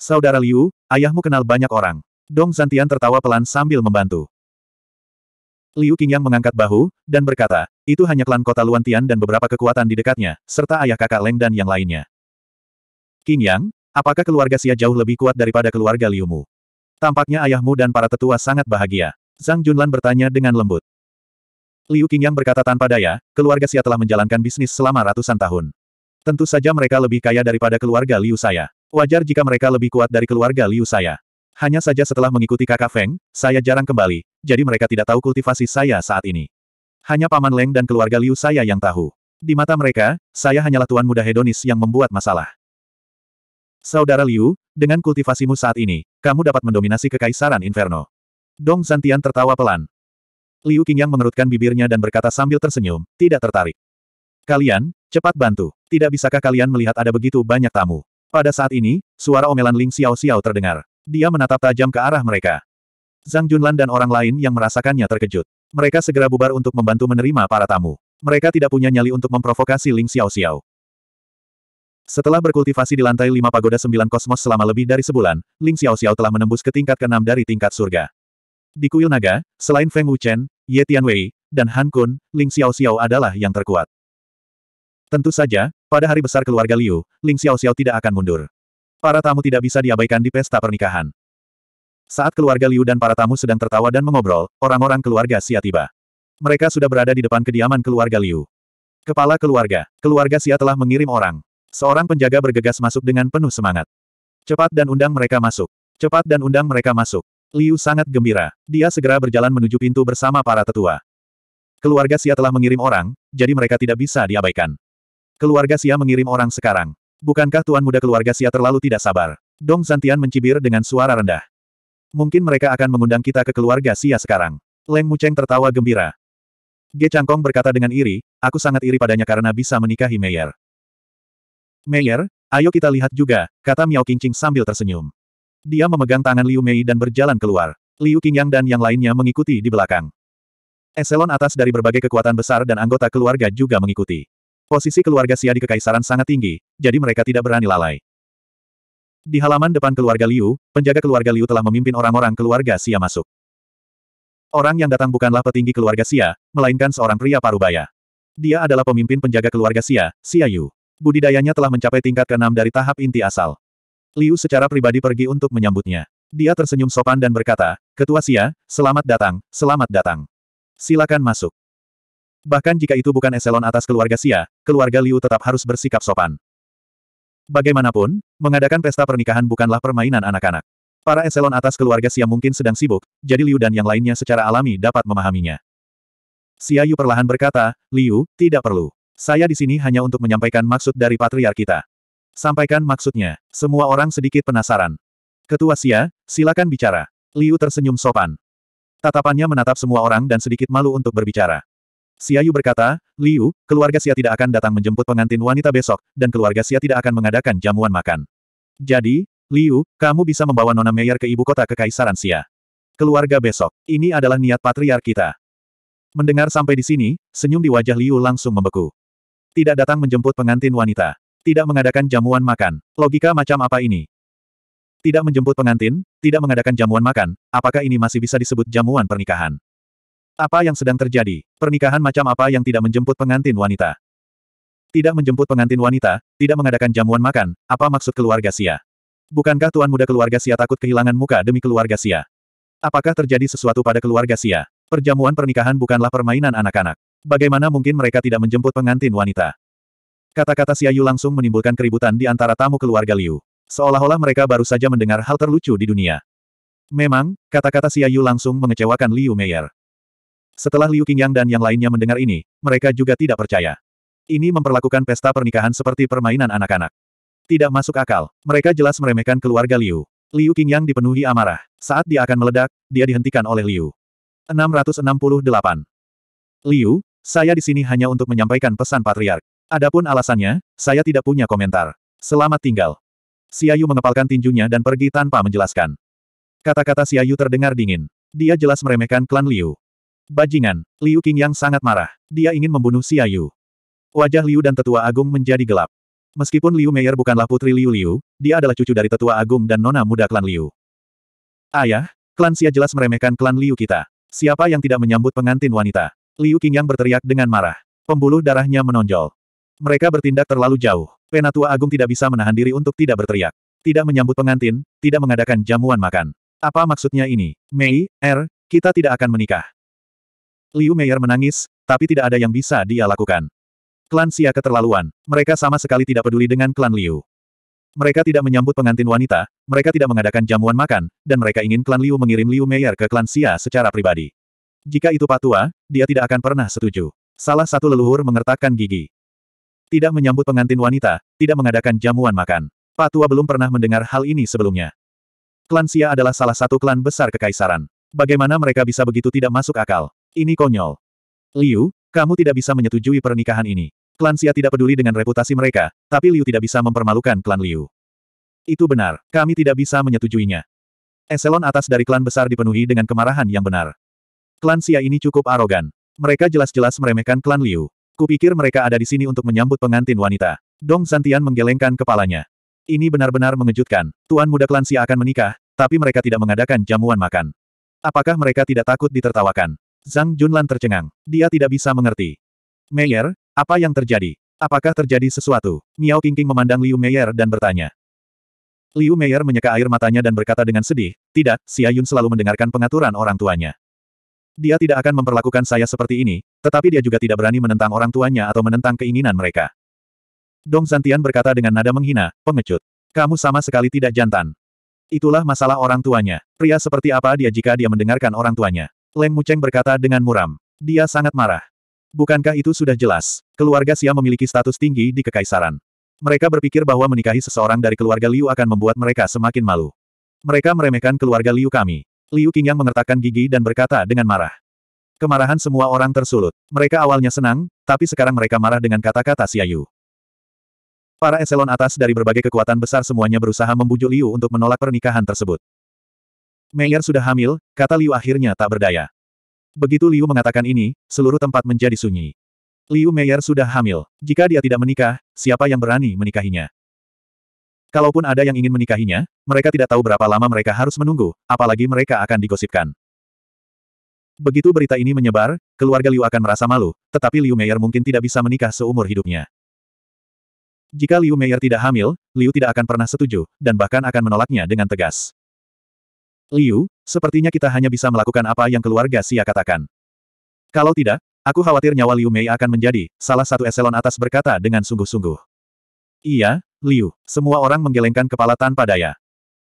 Saudara Liu, ayahmu kenal banyak orang. Dong Zantian tertawa pelan sambil membantu. Liu Qingyang mengangkat bahu, dan berkata, itu hanya klan kota Luan Tian dan beberapa kekuatan di dekatnya, serta ayah kakak Leng dan yang lainnya. Qingyang, apakah keluarga Xia jauh lebih kuat daripada keluarga Liumu? Tampaknya ayahmu dan para tetua sangat bahagia. Zhang Junlan bertanya dengan lembut. Liu Qingyang berkata tanpa daya, keluarga Xia telah menjalankan bisnis selama ratusan tahun. Tentu saja mereka lebih kaya daripada keluarga Liu saya. Wajar jika mereka lebih kuat dari keluarga Liu saya. Hanya saja setelah mengikuti kakak Feng, saya jarang kembali, jadi mereka tidak tahu kultivasi saya saat ini. Hanya Paman Leng dan keluarga Liu saya yang tahu. Di mata mereka, saya hanyalah tuan muda hedonis yang membuat masalah. Saudara Liu, dengan kultivasimu saat ini, kamu dapat mendominasi kekaisaran Inferno. Dong Zantian tertawa pelan. Liu Qingyang mengerutkan bibirnya dan berkata sambil tersenyum, tidak tertarik. Kalian, cepat bantu. Tidak bisakah kalian melihat ada begitu banyak tamu? Pada saat ini, suara omelan Ling Xiao Xiao terdengar. Dia menatap tajam ke arah mereka. Zhang Junlan dan orang lain yang merasakannya terkejut. Mereka segera bubar untuk membantu menerima para tamu. Mereka tidak punya nyali untuk memprovokasi Ling Xiao Xiao. Setelah berkultivasi di lantai lima pagoda sembilan kosmos selama lebih dari sebulan, Ling Xiao Xiao telah menembus ke tingkat ke-6 dari tingkat surga. Di kuil naga, selain Feng Wuchen, Ye Tianwei, dan Han Kun, Ling Xiao Xiao adalah yang terkuat. Tentu saja, pada hari besar keluarga Liu, Ling Xiao Xiao tidak akan mundur. Para tamu tidak bisa diabaikan di pesta pernikahan. Saat keluarga Liu dan para tamu sedang tertawa dan mengobrol, orang-orang keluarga Xia tiba. Mereka sudah berada di depan kediaman keluarga Liu. Kepala keluarga, keluarga Xia telah mengirim orang. Seorang penjaga bergegas masuk dengan penuh semangat. Cepat dan undang mereka masuk. Cepat dan undang mereka masuk. Liu sangat gembira. Dia segera berjalan menuju pintu bersama para tetua. Keluarga Xia telah mengirim orang, jadi mereka tidak bisa diabaikan. Keluarga Xia mengirim orang sekarang. Bukankah tuan muda keluarga Xia terlalu tidak sabar? Dong Zantian mencibir dengan suara rendah. Mungkin mereka akan mengundang kita ke keluarga Xia sekarang. Leng Mucheng tertawa gembira. Ge Changkong berkata dengan iri, aku sangat iri padanya karena bisa menikahi Meyer. Meyer, ayo kita lihat juga, kata Miao Qingqing sambil tersenyum. Dia memegang tangan Liu Mei dan berjalan keluar. Liu Qingyang dan yang lainnya mengikuti di belakang. Eselon atas dari berbagai kekuatan besar dan anggota keluarga juga mengikuti. Posisi keluarga Xia di kekaisaran sangat tinggi, jadi mereka tidak berani lalai. Di halaman depan keluarga Liu, penjaga keluarga Liu telah memimpin orang-orang keluarga Xia masuk. Orang yang datang bukanlah petinggi keluarga Xia, melainkan seorang pria parubaya. Dia adalah pemimpin penjaga keluarga Xia, Xia Yu. Budidayanya telah mencapai tingkat keenam dari tahap inti asal. Liu secara pribadi pergi untuk menyambutnya. Dia tersenyum sopan dan berkata, Ketua Xia, selamat datang, selamat datang. Silakan masuk. Bahkan jika itu bukan eselon atas keluarga Xia, keluarga Liu tetap harus bersikap sopan. Bagaimanapun, mengadakan pesta pernikahan bukanlah permainan anak-anak. Para eselon atas keluarga Xia mungkin sedang sibuk, jadi Liu dan yang lainnya secara alami dapat memahaminya. Xia Yu perlahan berkata, Liu, tidak perlu. Saya di sini hanya untuk menyampaikan maksud dari patriark kita. Sampaikan maksudnya. Semua orang sedikit penasaran. Ketua Xia, silakan bicara. Liu tersenyum sopan. Tatapannya menatap semua orang dan sedikit malu untuk berbicara. Xiayu berkata, Liu, keluarga Xia tidak akan datang menjemput pengantin wanita besok, dan keluarga Xia tidak akan mengadakan jamuan makan. Jadi, Liu, kamu bisa membawa Nona Meyer ke ibu kota Kekaisaran Xia. Keluarga besok, ini adalah niat patriark kita. Mendengar sampai di sini, senyum di wajah Liu langsung membeku. Tidak datang menjemput pengantin wanita. Tidak mengadakan jamuan makan. Logika macam apa ini? Tidak menjemput pengantin, tidak mengadakan jamuan makan, apakah ini masih bisa disebut jamuan pernikahan? Apa yang sedang terjadi? Pernikahan macam apa yang tidak menjemput pengantin wanita? Tidak menjemput pengantin wanita, tidak mengadakan jamuan makan, apa maksud keluarga Sia? Bukankah tuan muda keluarga Sia takut kehilangan muka demi keluarga Sia? Apakah terjadi sesuatu pada keluarga Sia? Perjamuan pernikahan bukanlah permainan anak-anak. Bagaimana mungkin mereka tidak menjemput pengantin wanita? Kata-kata Sia Yu langsung menimbulkan keributan di antara tamu keluarga Liu. Seolah-olah mereka baru saja mendengar hal terlucu di dunia. Memang, kata-kata Sia Yu langsung mengecewakan Liu Meyer. Setelah Liu Qingyang dan yang lainnya mendengar ini, mereka juga tidak percaya. Ini memperlakukan pesta pernikahan seperti permainan anak-anak. Tidak masuk akal, mereka jelas meremehkan keluarga Liu. Liu Qingyang dipenuhi amarah. Saat dia akan meledak, dia dihentikan oleh Liu. 668. Liu, saya di sini hanya untuk menyampaikan pesan patriark. Adapun alasannya, saya tidak punya komentar. Selamat tinggal. Siayu mengepalkan tinjunya dan pergi tanpa menjelaskan. Kata-kata Siayu terdengar dingin. Dia jelas meremehkan klan Liu. Bajingan, Liu King yang sangat marah. Dia ingin membunuh Xiaoyu. Wajah Liu dan tetua agung menjadi gelap. Meskipun Liu Meier bukanlah putri Liu Liu, dia adalah cucu dari tetua agung dan nona muda klan Liu. Ayah, klan Xia jelas meremehkan klan Liu kita. Siapa yang tidak menyambut pengantin wanita? Liu King yang berteriak dengan marah. Pembuluh darahnya menonjol. Mereka bertindak terlalu jauh. Penatua Agung tidak bisa menahan diri untuk tidak berteriak. Tidak menyambut pengantin, tidak mengadakan jamuan makan. Apa maksudnya ini? Mei, Er, kita tidak akan menikah. Liu Meier menangis, tapi tidak ada yang bisa dia lakukan. Klan Sia keterlaluan. Mereka sama sekali tidak peduli dengan klan Liu. Mereka tidak menyambut pengantin wanita, mereka tidak mengadakan jamuan makan, dan mereka ingin klan Liu mengirim Liu Meier ke klan Xia secara pribadi. Jika itu patua, dia tidak akan pernah setuju. Salah satu leluhur mengertakkan gigi. Tidak menyambut pengantin wanita, tidak mengadakan jamuan makan. Patua belum pernah mendengar hal ini sebelumnya. Klan Xia adalah salah satu klan besar kekaisaran. Bagaimana mereka bisa begitu tidak masuk akal? Ini konyol. Liu, kamu tidak bisa menyetujui pernikahan ini. Klan Xia tidak peduli dengan reputasi mereka, tapi Liu tidak bisa mempermalukan klan Liu. Itu benar, kami tidak bisa menyetujuinya. Eselon atas dari klan besar dipenuhi dengan kemarahan yang benar. Klan Xia ini cukup arogan. Mereka jelas-jelas meremehkan klan Liu. Kupikir mereka ada di sini untuk menyambut pengantin wanita. Dong Santian menggelengkan kepalanya. Ini benar-benar mengejutkan. Tuan muda klan Xia akan menikah, tapi mereka tidak mengadakan jamuan makan. Apakah mereka tidak takut ditertawakan? Zhang Junlan tercengang. Dia tidak bisa mengerti. Meyer, apa yang terjadi? Apakah terjadi sesuatu? Miao Qingqing memandang Liu Meyer dan bertanya. Liu Meyer menyeka air matanya dan berkata dengan sedih, tidak, Xia Yun selalu mendengarkan pengaturan orang tuanya. Dia tidak akan memperlakukan saya seperti ini, tetapi dia juga tidak berani menentang orang tuanya atau menentang keinginan mereka. Dong Zantian berkata dengan nada menghina, pengecut. Kamu sama sekali tidak jantan. Itulah masalah orang tuanya. Pria seperti apa dia jika dia mendengarkan orang tuanya. Leng Mucheng berkata dengan muram. Dia sangat marah. Bukankah itu sudah jelas? Keluarga Xia memiliki status tinggi di kekaisaran. Mereka berpikir bahwa menikahi seseorang dari keluarga Liu akan membuat mereka semakin malu. Mereka meremehkan keluarga Liu kami. Liu Qingyang mengertakkan gigi dan berkata dengan marah. Kemarahan semua orang tersulut. Mereka awalnya senang, tapi sekarang mereka marah dengan kata-kata Yu. Para eselon atas dari berbagai kekuatan besar semuanya berusaha membujuk Liu untuk menolak pernikahan tersebut. Meyer sudah hamil, kata Liu akhirnya tak berdaya. Begitu Liu mengatakan ini, seluruh tempat menjadi sunyi. Liu Meyer sudah hamil. Jika dia tidak menikah, siapa yang berani menikahinya? Kalaupun ada yang ingin menikahinya, mereka tidak tahu berapa lama mereka harus menunggu, apalagi mereka akan digosipkan. Begitu berita ini menyebar, keluarga Liu akan merasa malu, tetapi Liu Meyer mungkin tidak bisa menikah seumur hidupnya. Jika Liu Meyer tidak hamil, Liu tidak akan pernah setuju, dan bahkan akan menolaknya dengan tegas. Liu, sepertinya kita hanya bisa melakukan apa yang keluarga Xia katakan. Kalau tidak, aku khawatir nyawa Liu Mei akan menjadi salah satu eselon atas berkata dengan sungguh-sungguh. Iya, Liu, semua orang menggelengkan kepala tanpa daya.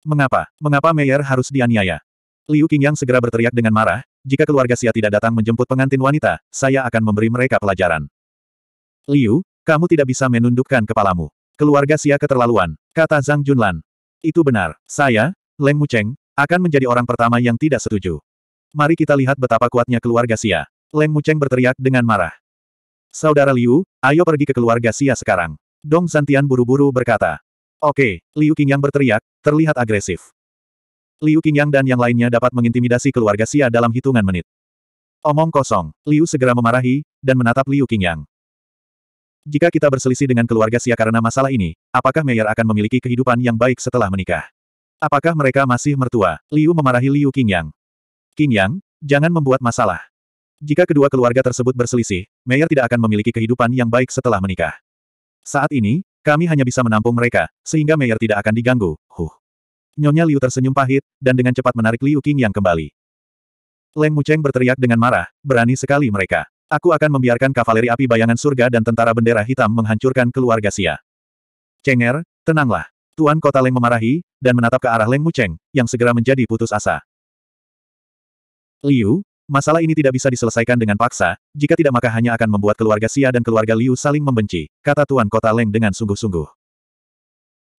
Mengapa? Mengapa Meyer harus dianiaya? Liu Qingyang segera berteriak dengan marah, jika keluarga Xia tidak datang menjemput pengantin wanita, saya akan memberi mereka pelajaran. Liu, kamu tidak bisa menundukkan kepalamu. Keluarga Xia keterlaluan, kata Zhang Junlan. Itu benar, saya, Leng Mucheng, akan menjadi orang pertama yang tidak setuju. Mari kita lihat betapa kuatnya keluarga Xia. Leng Mucheng berteriak dengan marah. Saudara Liu, ayo pergi ke keluarga Xia sekarang. Dong Santian buru-buru berkata. Oke, Liu Qingyang berteriak, terlihat agresif. Liu Qingyang dan yang lainnya dapat mengintimidasi keluarga Xia dalam hitungan menit. Omong kosong, Liu segera memarahi, dan menatap Liu Qingyang. Jika kita berselisih dengan keluarga Xia karena masalah ini, apakah Meyer akan memiliki kehidupan yang baik setelah menikah? Apakah mereka masih mertua? Liu memarahi Liu Qingyang. Qingyang, jangan membuat masalah. Jika kedua keluarga tersebut berselisih, Meyer tidak akan memiliki kehidupan yang baik setelah menikah. Saat ini, kami hanya bisa menampung mereka, sehingga Meyer tidak akan diganggu. Huh. Nyonya Liu tersenyum pahit, dan dengan cepat menarik Liu Qingyang kembali. Leng Mucheng berteriak dengan marah, berani sekali mereka. Aku akan membiarkan kavaleri api bayangan surga dan tentara bendera hitam menghancurkan keluarga Sia. Cenger, tenanglah. Tuan Kota Leng memarahi, dan menatap ke arah Leng Mucheng, yang segera menjadi putus asa. Liu, masalah ini tidak bisa diselesaikan dengan paksa, jika tidak maka hanya akan membuat keluarga Xia dan keluarga Liu saling membenci, kata Tuan Kota Leng dengan sungguh-sungguh.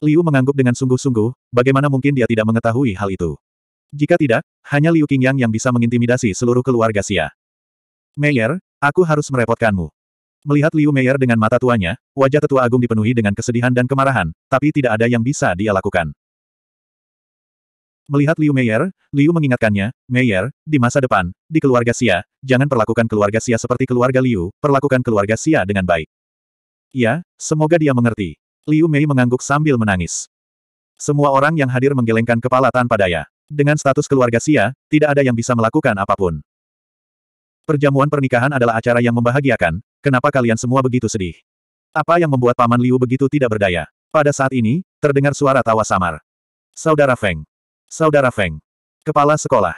Liu mengangguk dengan sungguh-sungguh, bagaimana mungkin dia tidak mengetahui hal itu. Jika tidak, hanya Liu Qingyang yang bisa mengintimidasi seluruh keluarga Xia. Meyer, aku harus merepotkanmu. Melihat Liu Meier dengan mata tuanya, wajah tetua agung dipenuhi dengan kesedihan dan kemarahan, tapi tidak ada yang bisa dia lakukan. Melihat Liu Meier, Liu mengingatkannya, Meier, di masa depan, di keluarga Xia, jangan perlakukan keluarga Xia seperti keluarga Liu, perlakukan keluarga Xia dengan baik. Ya, semoga dia mengerti. Liu Mei mengangguk sambil menangis. Semua orang yang hadir menggelengkan kepala tanpa daya. Dengan status keluarga Xia, tidak ada yang bisa melakukan apapun. Perjamuan pernikahan adalah acara yang membahagiakan, kenapa kalian semua begitu sedih? Apa yang membuat Paman Liu begitu tidak berdaya? Pada saat ini, terdengar suara tawa samar. Saudara Feng. Saudara Feng. Kepala sekolah.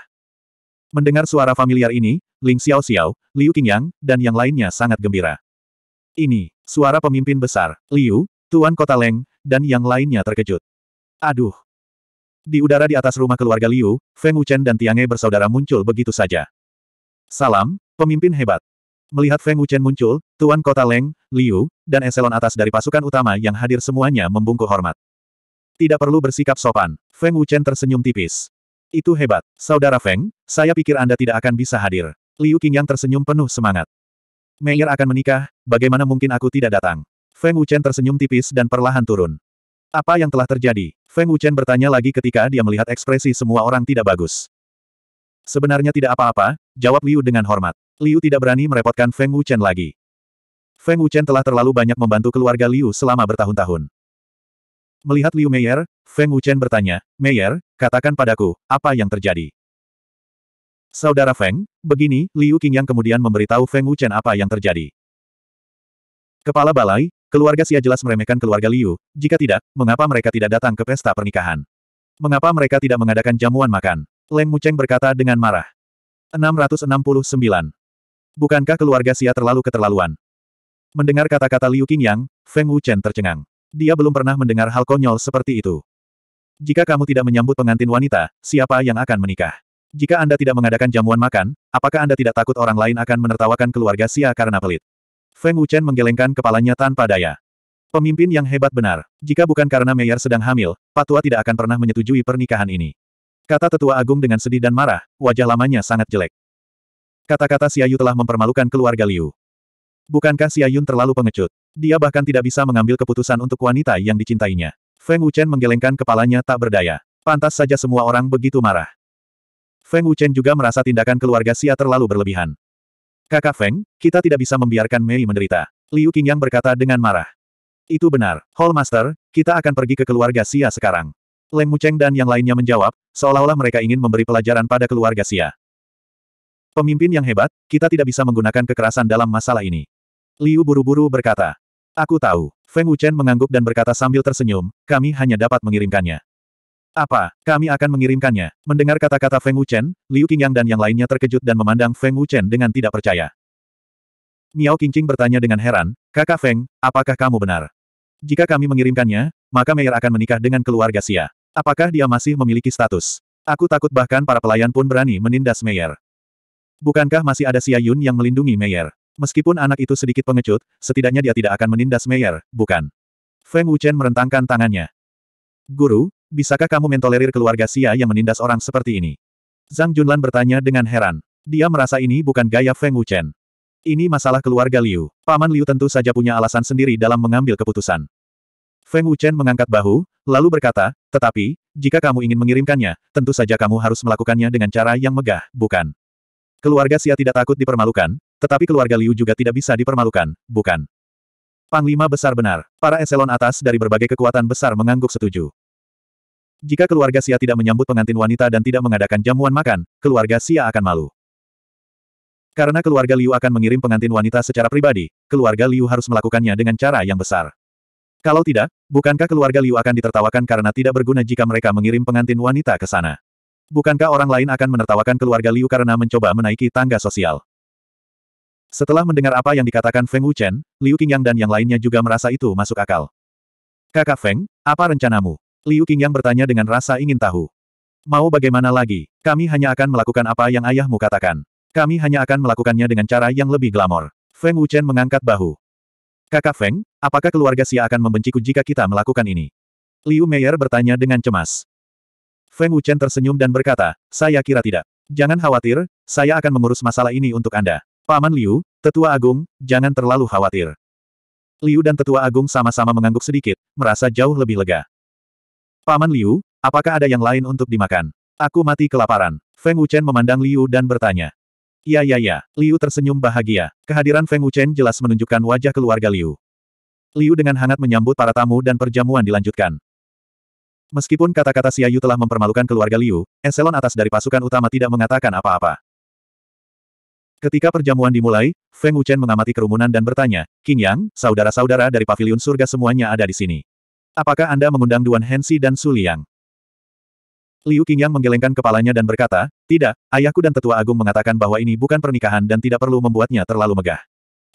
Mendengar suara familiar ini, Ling Xiao Xiao, Liu Qingyang, dan yang lainnya sangat gembira. Ini, suara pemimpin besar, Liu, Tuan Kota Leng, dan yang lainnya terkejut. Aduh. Di udara di atas rumah keluarga Liu, Feng Wuchen dan Tiange bersaudara muncul begitu saja. Salam, pemimpin hebat. Melihat Feng Wuchen muncul, Tuan Kota Leng, Liu, dan eselon atas dari pasukan utama yang hadir semuanya membungkuk hormat. Tidak perlu bersikap sopan. Feng Wuchen tersenyum tipis. Itu hebat. Saudara Feng, saya pikir Anda tidak akan bisa hadir. Liu Qingyang tersenyum penuh semangat. Meyer akan menikah, bagaimana mungkin aku tidak datang? Feng Wuchen tersenyum tipis dan perlahan turun. Apa yang telah terjadi? Feng Wuchen bertanya lagi ketika dia melihat ekspresi semua orang tidak bagus. Sebenarnya tidak apa-apa, jawab Liu dengan hormat. Liu tidak berani merepotkan Feng Wuchen lagi. Feng Wuchen telah terlalu banyak membantu keluarga Liu selama bertahun-tahun. Melihat Liu Meier, Feng Wuchen bertanya, Meier, katakan padaku, apa yang terjadi? Saudara Feng, begini, Liu Qingyang kemudian memberitahu Feng Wuchen apa yang terjadi. Kepala Balai, keluarga Xia jelas meremehkan keluarga Liu, jika tidak, mengapa mereka tidak datang ke pesta pernikahan? Mengapa mereka tidak mengadakan jamuan makan? Leng Mucheng berkata dengan marah. 669. Bukankah keluarga Xia terlalu keterlaluan? Mendengar kata-kata Liu Qingyang, Feng Wuchen tercengang. Dia belum pernah mendengar hal konyol seperti itu. Jika kamu tidak menyambut pengantin wanita, siapa yang akan menikah? Jika Anda tidak mengadakan jamuan makan, apakah Anda tidak takut orang lain akan menertawakan keluarga Xia karena pelit? Feng Wuchen menggelengkan kepalanya tanpa daya. Pemimpin yang hebat benar. Jika bukan karena Meyer sedang hamil, Patua tidak akan pernah menyetujui pernikahan ini. Kata tetua agung dengan sedih dan marah, wajah lamanya sangat jelek. Kata-kata Siayu telah mempermalukan keluarga Liu. Bukankah Siayun terlalu pengecut? Dia bahkan tidak bisa mengambil keputusan untuk wanita yang dicintainya. Feng Wuchen menggelengkan kepalanya tak berdaya. Pantas saja semua orang begitu marah. Feng Wuchen juga merasa tindakan keluarga Xia terlalu berlebihan. Kakak Feng, kita tidak bisa membiarkan Mei menderita. Liu Qingyang berkata dengan marah. Itu benar, Hall Master, kita akan pergi ke keluarga Xia sekarang. Leng Mucheng dan yang lainnya menjawab, seolah-olah mereka ingin memberi pelajaran pada keluarga Xia. Pemimpin yang hebat, kita tidak bisa menggunakan kekerasan dalam masalah ini. Liu buru-buru berkata. Aku tahu. Feng Wuchen mengangguk dan berkata sambil tersenyum, kami hanya dapat mengirimkannya. Apa, kami akan mengirimkannya? Mendengar kata-kata Feng Wuchen, Liu Qingyang dan yang lainnya terkejut dan memandang Feng Wuchen dengan tidak percaya. Miao Qingqing bertanya dengan heran, kakak Feng, apakah kamu benar? Jika kami mengirimkannya, maka Meyer akan menikah dengan keluarga Xia. Apakah dia masih memiliki status? Aku takut bahkan para pelayan pun berani menindas Meyer. Bukankah masih ada Xia Yun yang melindungi Meyer? Meskipun anak itu sedikit pengecut, setidaknya dia tidak akan menindas Meyer, bukan? Feng Wuchen merentangkan tangannya. Guru, bisakah kamu mentolerir keluarga Xia yang menindas orang seperti ini? Zhang Junlan bertanya dengan heran. Dia merasa ini bukan gaya Feng Wuchen. Ini masalah keluarga Liu. Paman Liu tentu saja punya alasan sendiri dalam mengambil keputusan. Feng Wuchen mengangkat bahu, lalu berkata, tetapi, jika kamu ingin mengirimkannya, tentu saja kamu harus melakukannya dengan cara yang megah, bukan? Keluarga Xia tidak takut dipermalukan, tetapi keluarga Liu juga tidak bisa dipermalukan, bukan? Panglima besar benar, para eselon atas dari berbagai kekuatan besar mengangguk setuju. Jika keluarga Xia tidak menyambut pengantin wanita dan tidak mengadakan jamuan makan, keluarga Xia akan malu. Karena keluarga Liu akan mengirim pengantin wanita secara pribadi, keluarga Liu harus melakukannya dengan cara yang besar. Kalau tidak, bukankah keluarga Liu akan ditertawakan karena tidak berguna jika mereka mengirim pengantin wanita ke sana? Bukankah orang lain akan menertawakan keluarga Liu karena mencoba menaiki tangga sosial? Setelah mendengar apa yang dikatakan Feng Wuchen, Liu Qingyang dan yang lainnya juga merasa itu masuk akal. Kakak Feng, apa rencanamu? Liu Qingyang bertanya dengan rasa ingin tahu. Mau bagaimana lagi? Kami hanya akan melakukan apa yang ayahmu katakan. Kami hanya akan melakukannya dengan cara yang lebih glamor. Feng Wuchen mengangkat bahu. Kakak Feng, Apakah keluarga Xia akan membenciku jika kita melakukan ini? Liu Meier bertanya dengan cemas. Feng Wuchen tersenyum dan berkata, saya kira tidak. Jangan khawatir, saya akan mengurus masalah ini untuk Anda. Paman Liu, Tetua Agung, jangan terlalu khawatir. Liu dan Tetua Agung sama-sama mengangguk sedikit, merasa jauh lebih lega. Paman Liu, apakah ada yang lain untuk dimakan? Aku mati kelaparan. Feng Wuchen memandang Liu dan bertanya. Ya ya ya, Liu tersenyum bahagia. Kehadiran Feng Wuchen jelas menunjukkan wajah keluarga Liu. Liu dengan hangat menyambut para tamu dan perjamuan dilanjutkan. Meskipun kata-kata Xiaoyu telah mempermalukan keluarga Liu, eselon atas dari pasukan utama tidak mengatakan apa-apa. Ketika perjamuan dimulai, Feng Wuchen mengamati kerumunan dan bertanya, King Yang, saudara-saudara dari Paviliun surga semuanya ada di sini. Apakah Anda mengundang Duan Hensi dan Su Liang? Liu Yang menggelengkan kepalanya dan berkata, Tidak, ayahku dan tetua agung mengatakan bahwa ini bukan pernikahan dan tidak perlu membuatnya terlalu megah.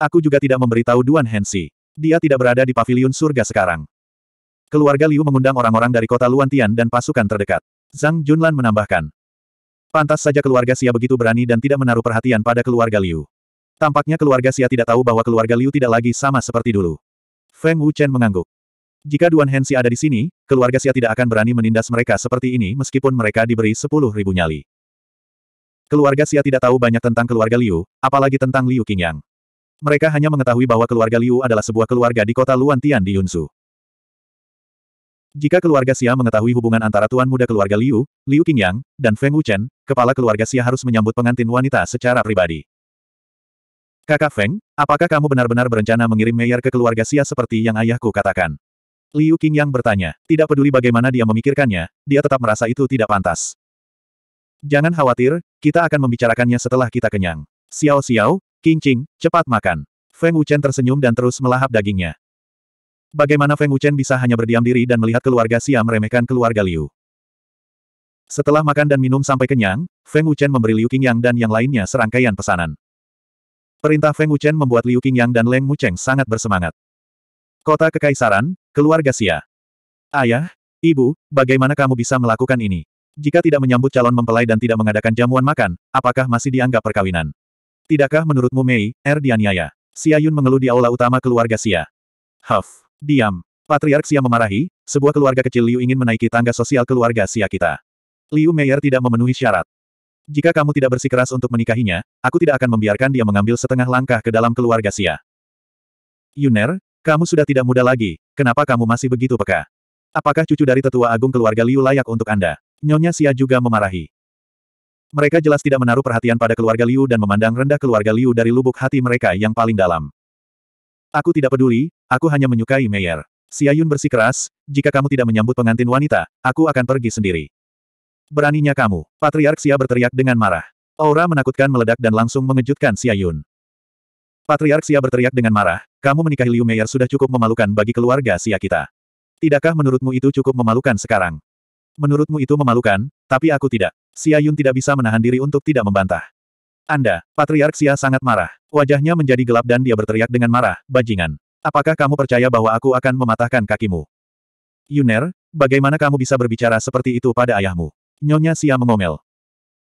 Aku juga tidak memberitahu Duan Hensi. Dia tidak berada di paviliun surga sekarang. Keluarga Liu mengundang orang-orang dari kota Luantian dan pasukan terdekat. Zhang Junlan menambahkan. Pantas saja keluarga Xia begitu berani dan tidak menaruh perhatian pada keluarga Liu. Tampaknya keluarga Xia tidak tahu bahwa keluarga Liu tidak lagi sama seperti dulu. Feng Wuchen mengangguk. Jika Duan Hensi ada di sini, keluarga Xia tidak akan berani menindas mereka seperti ini meskipun mereka diberi sepuluh ribu nyali. Keluarga Xia tidak tahu banyak tentang keluarga Liu, apalagi tentang Liu Qingyang mereka hanya mengetahui bahwa keluarga Liu adalah sebuah keluarga di kota Luantian di Yunsu. Jika keluarga Xia mengetahui hubungan antara tuan muda keluarga Liu, Liu Qingyang, dan Feng Wuchen, kepala keluarga Xia harus menyambut pengantin wanita secara pribadi. Kakak Feng, apakah kamu benar-benar berencana mengirim Meyer ke keluarga Xia seperti yang ayahku katakan? Liu Qingyang bertanya. Tidak peduli bagaimana dia memikirkannya, dia tetap merasa itu tidak pantas. Jangan khawatir, kita akan membicarakannya setelah kita kenyang. Xiao Xiao, Kincing, cepat makan. Feng Wuchen tersenyum dan terus melahap dagingnya. Bagaimana Feng Wuchen bisa hanya berdiam diri dan melihat keluarga Xia meremehkan keluarga Liu? Setelah makan dan minum sampai kenyang, Feng Wuchen memberi Liu Qingyang dan yang lainnya serangkaian pesanan. Perintah Feng Wuchen membuat Liu Qingyang dan Leng Mucheng sangat bersemangat. Kota Kekaisaran, Keluarga Xia. Ayah, Ibu, bagaimana kamu bisa melakukan ini? Jika tidak menyambut calon mempelai dan tidak mengadakan jamuan makan, apakah masih dianggap perkawinan? Tidakkah menurutmu Mei, Er dianiaya? Xia Yun mengeluh di aula utama keluarga Xia. Huff. Diam. Patriark Xia memarahi, sebuah keluarga kecil Liu ingin menaiki tangga sosial keluarga Xia kita. Liu Meier tidak memenuhi syarat. Jika kamu tidak bersikeras untuk menikahinya, aku tidak akan membiarkan dia mengambil setengah langkah ke dalam keluarga Xia. Yuner, kamu sudah tidak muda lagi, kenapa kamu masih begitu peka? Apakah cucu dari tetua agung keluarga Liu layak untuk Anda? Nyonya Xia juga memarahi. Mereka jelas tidak menaruh perhatian pada keluarga Liu dan memandang rendah keluarga Liu dari lubuk hati mereka yang paling dalam. Aku tidak peduli, aku hanya menyukai Meyer. Siayun bersikeras, jika kamu tidak menyambut pengantin wanita, aku akan pergi sendiri. Beraninya kamu, Patriark Xia berteriak dengan marah. Aura menakutkan meledak dan langsung mengejutkan Siayun. Patriark Xia berteriak dengan marah, kamu menikahi Liu Meyer sudah cukup memalukan bagi keluarga Xia kita. Tidakkah menurutmu itu cukup memalukan sekarang? Menurutmu itu memalukan, tapi aku tidak. Xia Yun tidak bisa menahan diri untuk tidak membantah. Anda, Patriark Xia sangat marah. Wajahnya menjadi gelap dan dia berteriak dengan marah, bajingan. Apakah kamu percaya bahwa aku akan mematahkan kakimu? Yuner, bagaimana kamu bisa berbicara seperti itu pada ayahmu? Nyonya Xia mengomel.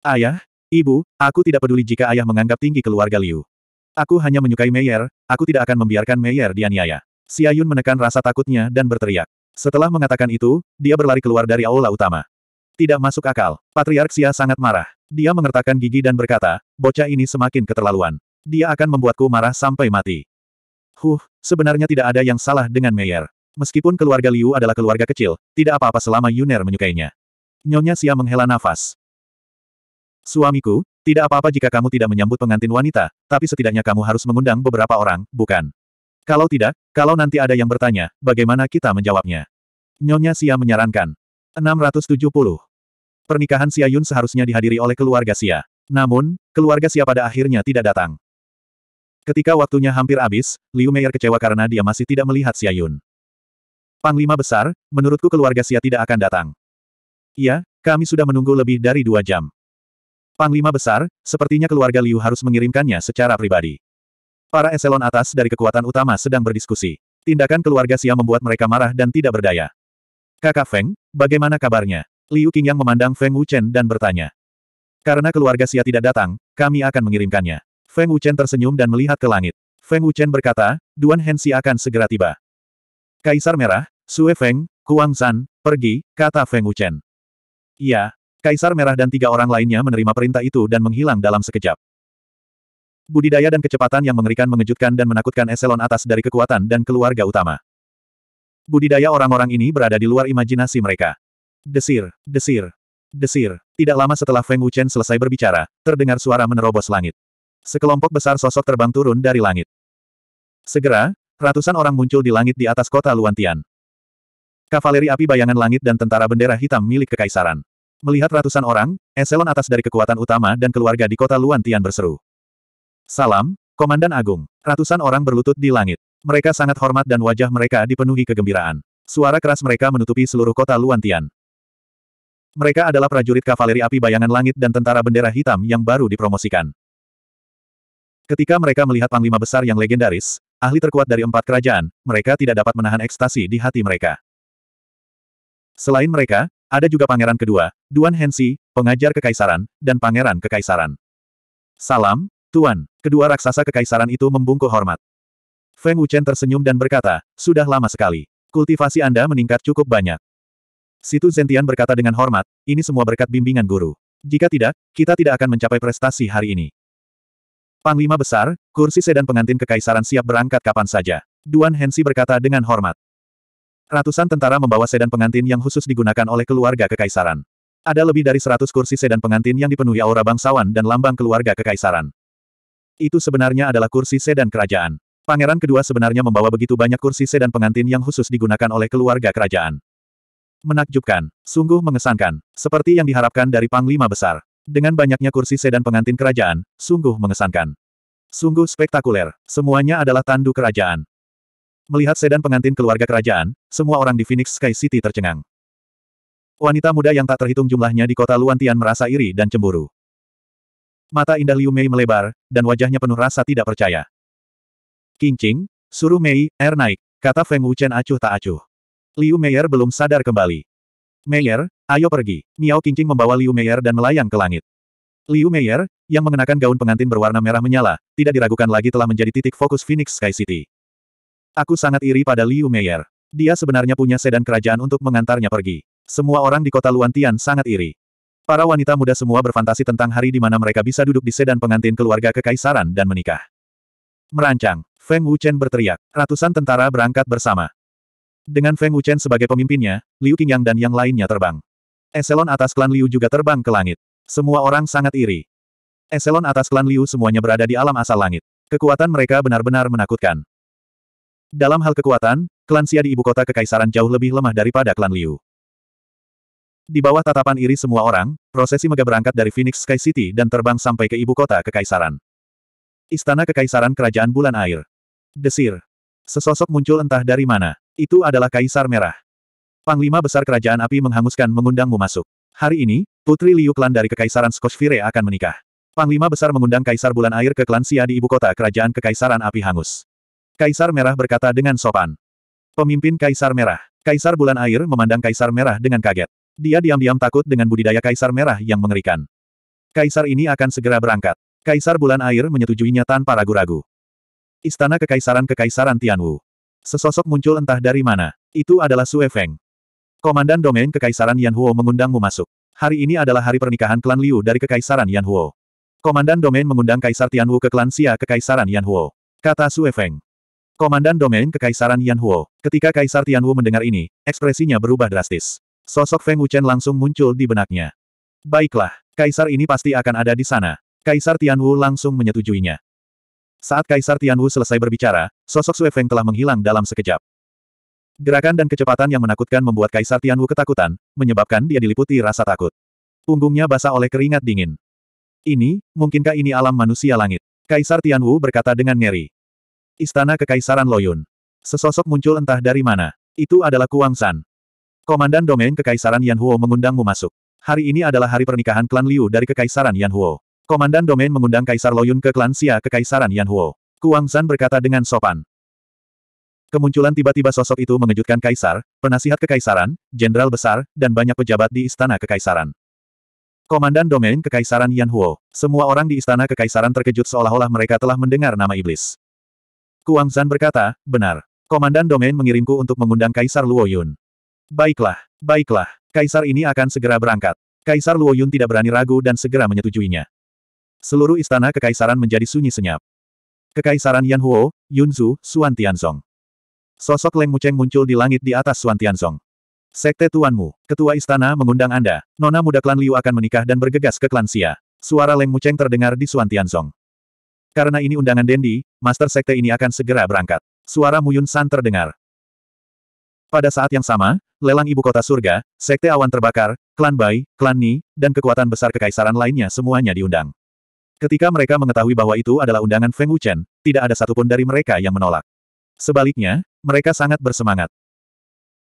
Ayah, ibu, aku tidak peduli jika ayah menganggap tinggi keluarga Liu. Aku hanya menyukai Meyer, aku tidak akan membiarkan Meyer dianiaya. Xia Yun menekan rasa takutnya dan berteriak. Setelah mengatakan itu, dia berlari keluar dari aula utama. Tidak masuk akal. Patriark Xia sangat marah. Dia mengertakkan gigi dan berkata, bocah ini semakin keterlaluan. Dia akan membuatku marah sampai mati. Huh, sebenarnya tidak ada yang salah dengan Meyer. Meskipun keluarga Liu adalah keluarga kecil, tidak apa-apa selama Yuner menyukainya. Nyonya Xia menghela nafas. Suamiku, tidak apa-apa jika kamu tidak menyambut pengantin wanita, tapi setidaknya kamu harus mengundang beberapa orang, bukan? Kalau tidak, kalau nanti ada yang bertanya, bagaimana kita menjawabnya? Nyonya Xia menyarankan. 670. Pernikahan Xia Yun seharusnya dihadiri oleh keluarga Xia. Namun, keluarga Xia pada akhirnya tidak datang. Ketika waktunya hampir habis, Liu Meier kecewa karena dia masih tidak melihat Xia Yun. Panglima besar, menurutku keluarga Xia tidak akan datang. Iya, kami sudah menunggu lebih dari dua jam. Panglima besar, sepertinya keluarga Liu harus mengirimkannya secara pribadi. Para eselon atas dari kekuatan utama sedang berdiskusi. Tindakan keluarga Xia membuat mereka marah dan tidak berdaya. Kakak Feng, bagaimana kabarnya? Liu yang memandang Feng Wuchen dan bertanya. Karena keluarga Xia tidak datang, kami akan mengirimkannya. Feng Wuchen tersenyum dan melihat ke langit. Feng Wuchen berkata, Duan Hensi akan segera tiba. Kaisar Merah, Sue Feng, Kuang San, pergi, kata Feng Wuchen. Iya, Kaisar Merah dan tiga orang lainnya menerima perintah itu dan menghilang dalam sekejap. Budidaya dan kecepatan yang mengerikan mengejutkan dan menakutkan eselon atas dari kekuatan dan keluarga utama. Budidaya orang-orang ini berada di luar imajinasi mereka. Desir, desir, desir. Tidak lama setelah Feng Wuchen selesai berbicara, terdengar suara menerobos langit. Sekelompok besar sosok terbang turun dari langit. Segera, ratusan orang muncul di langit di atas kota Luantian. Kavaleri api bayangan langit dan tentara bendera hitam milik kekaisaran. Melihat ratusan orang, eselon atas dari kekuatan utama dan keluarga di kota Luantian berseru. Salam, Komandan Agung. Ratusan orang berlutut di langit. Mereka sangat hormat dan wajah mereka dipenuhi kegembiraan. Suara keras mereka menutupi seluruh kota Luantian. Mereka adalah prajurit kavaleri api bayangan langit dan tentara bendera hitam yang baru dipromosikan. Ketika mereka melihat panglima besar yang legendaris, ahli terkuat dari empat kerajaan, mereka tidak dapat menahan ekstasi di hati mereka. Selain mereka, ada juga pangeran kedua, Duan Hensi, pengajar kekaisaran, dan pangeran kekaisaran. Salam, Tuan, kedua raksasa kekaisaran itu membungkuk hormat. Feng Wuchen tersenyum dan berkata, sudah lama sekali. Kultivasi Anda meningkat cukup banyak. Situ Zentian berkata dengan hormat, ini semua berkat bimbingan guru. Jika tidak, kita tidak akan mencapai prestasi hari ini. Panglima besar, kursi sedan pengantin kekaisaran siap berangkat kapan saja. Duan Hensi berkata dengan hormat. Ratusan tentara membawa sedan pengantin yang khusus digunakan oleh keluarga kekaisaran. Ada lebih dari seratus kursi sedan pengantin yang dipenuhi aura bangsawan dan lambang keluarga kekaisaran. Itu sebenarnya adalah kursi sedan kerajaan. Pangeran kedua sebenarnya membawa begitu banyak kursi sedan pengantin yang khusus digunakan oleh keluarga kerajaan. Menakjubkan, sungguh mengesankan, seperti yang diharapkan dari Panglima Besar. Dengan banyaknya kursi sedan pengantin kerajaan, sungguh mengesankan. Sungguh spektakuler, semuanya adalah tandu kerajaan. Melihat sedan pengantin keluarga kerajaan, semua orang di Phoenix Sky City tercengang. Wanita muda yang tak terhitung jumlahnya di kota Luantian merasa iri dan cemburu. Mata indah Liu Mei melebar, dan wajahnya penuh rasa tidak percaya. Kincing, suruh Mei, air naik, kata Feng Wuchen acuh tak acuh. Liu Meier belum sadar kembali. Meier, ayo pergi. Miao Qingqing membawa Liu Meier dan melayang ke langit. Liu Meier, yang mengenakan gaun pengantin berwarna merah menyala, tidak diragukan lagi telah menjadi titik fokus Phoenix Sky City. Aku sangat iri pada Liu Meier. Dia sebenarnya punya sedan kerajaan untuk mengantarnya pergi. Semua orang di kota Luantian sangat iri. Para wanita muda semua berfantasi tentang hari di mana mereka bisa duduk di sedan pengantin keluarga kekaisaran dan menikah. Merancang, Feng Wuchen berteriak. Ratusan tentara berangkat bersama. Dengan Feng Wuchen sebagai pemimpinnya, Liu Qingyang dan yang lainnya terbang. Eselon atas klan Liu juga terbang ke langit. Semua orang sangat iri. Eselon atas klan Liu semuanya berada di alam asal langit. Kekuatan mereka benar-benar menakutkan. Dalam hal kekuatan, klan Xia di ibu kota kekaisaran jauh lebih lemah daripada klan Liu. Di bawah tatapan iri semua orang, prosesi mega berangkat dari Phoenix Sky City dan terbang sampai ke ibu kota kekaisaran. Istana Kekaisaran Kerajaan Bulan Air. Desir. Sesosok muncul entah dari mana. Itu adalah Kaisar Merah. Panglima Besar Kerajaan Api menghanguskan mengundangmu masuk. Hari ini, Putri Liu Klan dari Kekaisaran Skosfire akan menikah. Panglima Besar mengundang Kaisar Bulan Air ke Klan Sia di ibu kota Kerajaan Kekaisaran Api Hangus. Kaisar Merah berkata dengan sopan. Pemimpin Kaisar Merah. Kaisar Bulan Air memandang Kaisar Merah dengan kaget. Dia diam-diam takut dengan budidaya Kaisar Merah yang mengerikan. Kaisar ini akan segera berangkat. Kaisar Bulan Air menyetujuinya tanpa ragu-ragu. Istana Kekaisaran Kekaisaran Tianwu. Sesosok muncul entah dari mana. Itu adalah Sue Feng. Komandan domain Kekaisaran Yan Huo mengundangmu masuk. Hari ini adalah hari pernikahan klan Liu dari Kekaisaran Yan Huo. Komandan domain mengundang Kaisar Tianwu ke klan Xia Kekaisaran Yan Huo. Kata Sue Feng. Komandan domain Kekaisaran Yan Huo. Ketika Kaisar Tianwu mendengar ini, ekspresinya berubah drastis. Sosok Feng Wuchen langsung muncul di benaknya. Baiklah, Kaisar ini pasti akan ada di sana. Kaisar Tianwu langsung menyetujuinya. Saat Kaisar Tianwu selesai berbicara, sosok Sue Feng telah menghilang dalam sekejap. Gerakan dan kecepatan yang menakutkan membuat Kaisar Tianwu ketakutan, menyebabkan dia diliputi rasa takut. Punggungnya basah oleh keringat dingin. Ini, mungkinkah ini alam manusia langit? Kaisar Tianwu berkata dengan ngeri. Istana Kekaisaran Loyun. Sesosok muncul entah dari mana. Itu adalah Kuang San. Komandan domain Kekaisaran Yan Huo mengundangmu masuk. Hari ini adalah hari pernikahan klan Liu dari Kekaisaran Yan Huo. Komandan domain mengundang Kaisar Loyun ke klan Xia Kekaisaran Yanhuo. Kuang San berkata dengan sopan. Kemunculan tiba-tiba sosok itu mengejutkan kaisar, penasihat kekaisaran, jenderal besar, dan banyak pejabat di istana kekaisaran. Komandan domain kekaisaran Yan Huo, semua orang di istana kekaisaran terkejut seolah-olah mereka telah mendengar nama iblis. Kuang San berkata, benar. Komandan domain mengirimku untuk mengundang Kaisar Luo Yun. Baiklah, baiklah, kaisar ini akan segera berangkat. Kaisar Luo Yun tidak berani ragu dan segera menyetujuinya. Seluruh istana kekaisaran menjadi sunyi senyap. Kekaisaran Yan Huo, Yunzu, Xuan Tianzong. Sosok Leng Mucheng muncul di langit di atas Xuan Tianzong. Sekte Tuanmu, Ketua Istana mengundang Anda. Nona muda klan Liu akan menikah dan bergegas ke klan Xia. Suara Leng Mucheng terdengar di Xuan Tianzong. Karena ini undangan Dendi, Master Sekte ini akan segera berangkat. Suara Muyun San terdengar. Pada saat yang sama, lelang ibu kota surga, sekte awan terbakar, klan Bai, klan Ni, dan kekuatan besar kekaisaran lainnya semuanya diundang. Ketika mereka mengetahui bahwa itu adalah undangan Feng Wuchen, tidak ada satupun dari mereka yang menolak. Sebaliknya, mereka sangat bersemangat.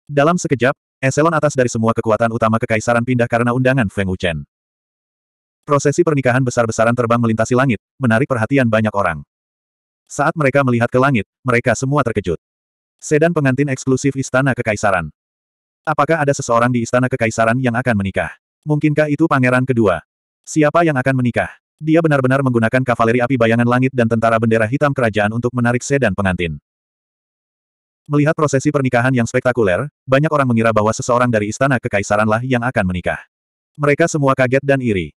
Dalam sekejap, eselon atas dari semua kekuatan utama kekaisaran pindah karena undangan Feng Wuchen. Prosesi pernikahan besar-besaran terbang melintasi langit, menarik perhatian banyak orang. Saat mereka melihat ke langit, mereka semua terkejut. Sedan pengantin eksklusif Istana Kekaisaran. Apakah ada seseorang di Istana Kekaisaran yang akan menikah? Mungkinkah itu pangeran kedua? Siapa yang akan menikah? Dia benar-benar menggunakan kavaleri api bayangan langit dan tentara bendera hitam kerajaan untuk menarik sedan pengantin. Melihat prosesi pernikahan yang spektakuler, banyak orang mengira bahwa seseorang dari istana kekaisaranlah yang akan menikah. Mereka semua kaget dan iri.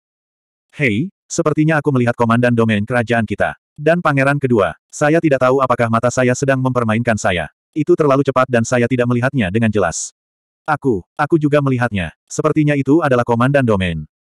Hei, sepertinya aku melihat komandan domain kerajaan kita. Dan pangeran kedua, saya tidak tahu apakah mata saya sedang mempermainkan saya. Itu terlalu cepat dan saya tidak melihatnya dengan jelas. Aku, aku juga melihatnya. Sepertinya itu adalah komandan domain.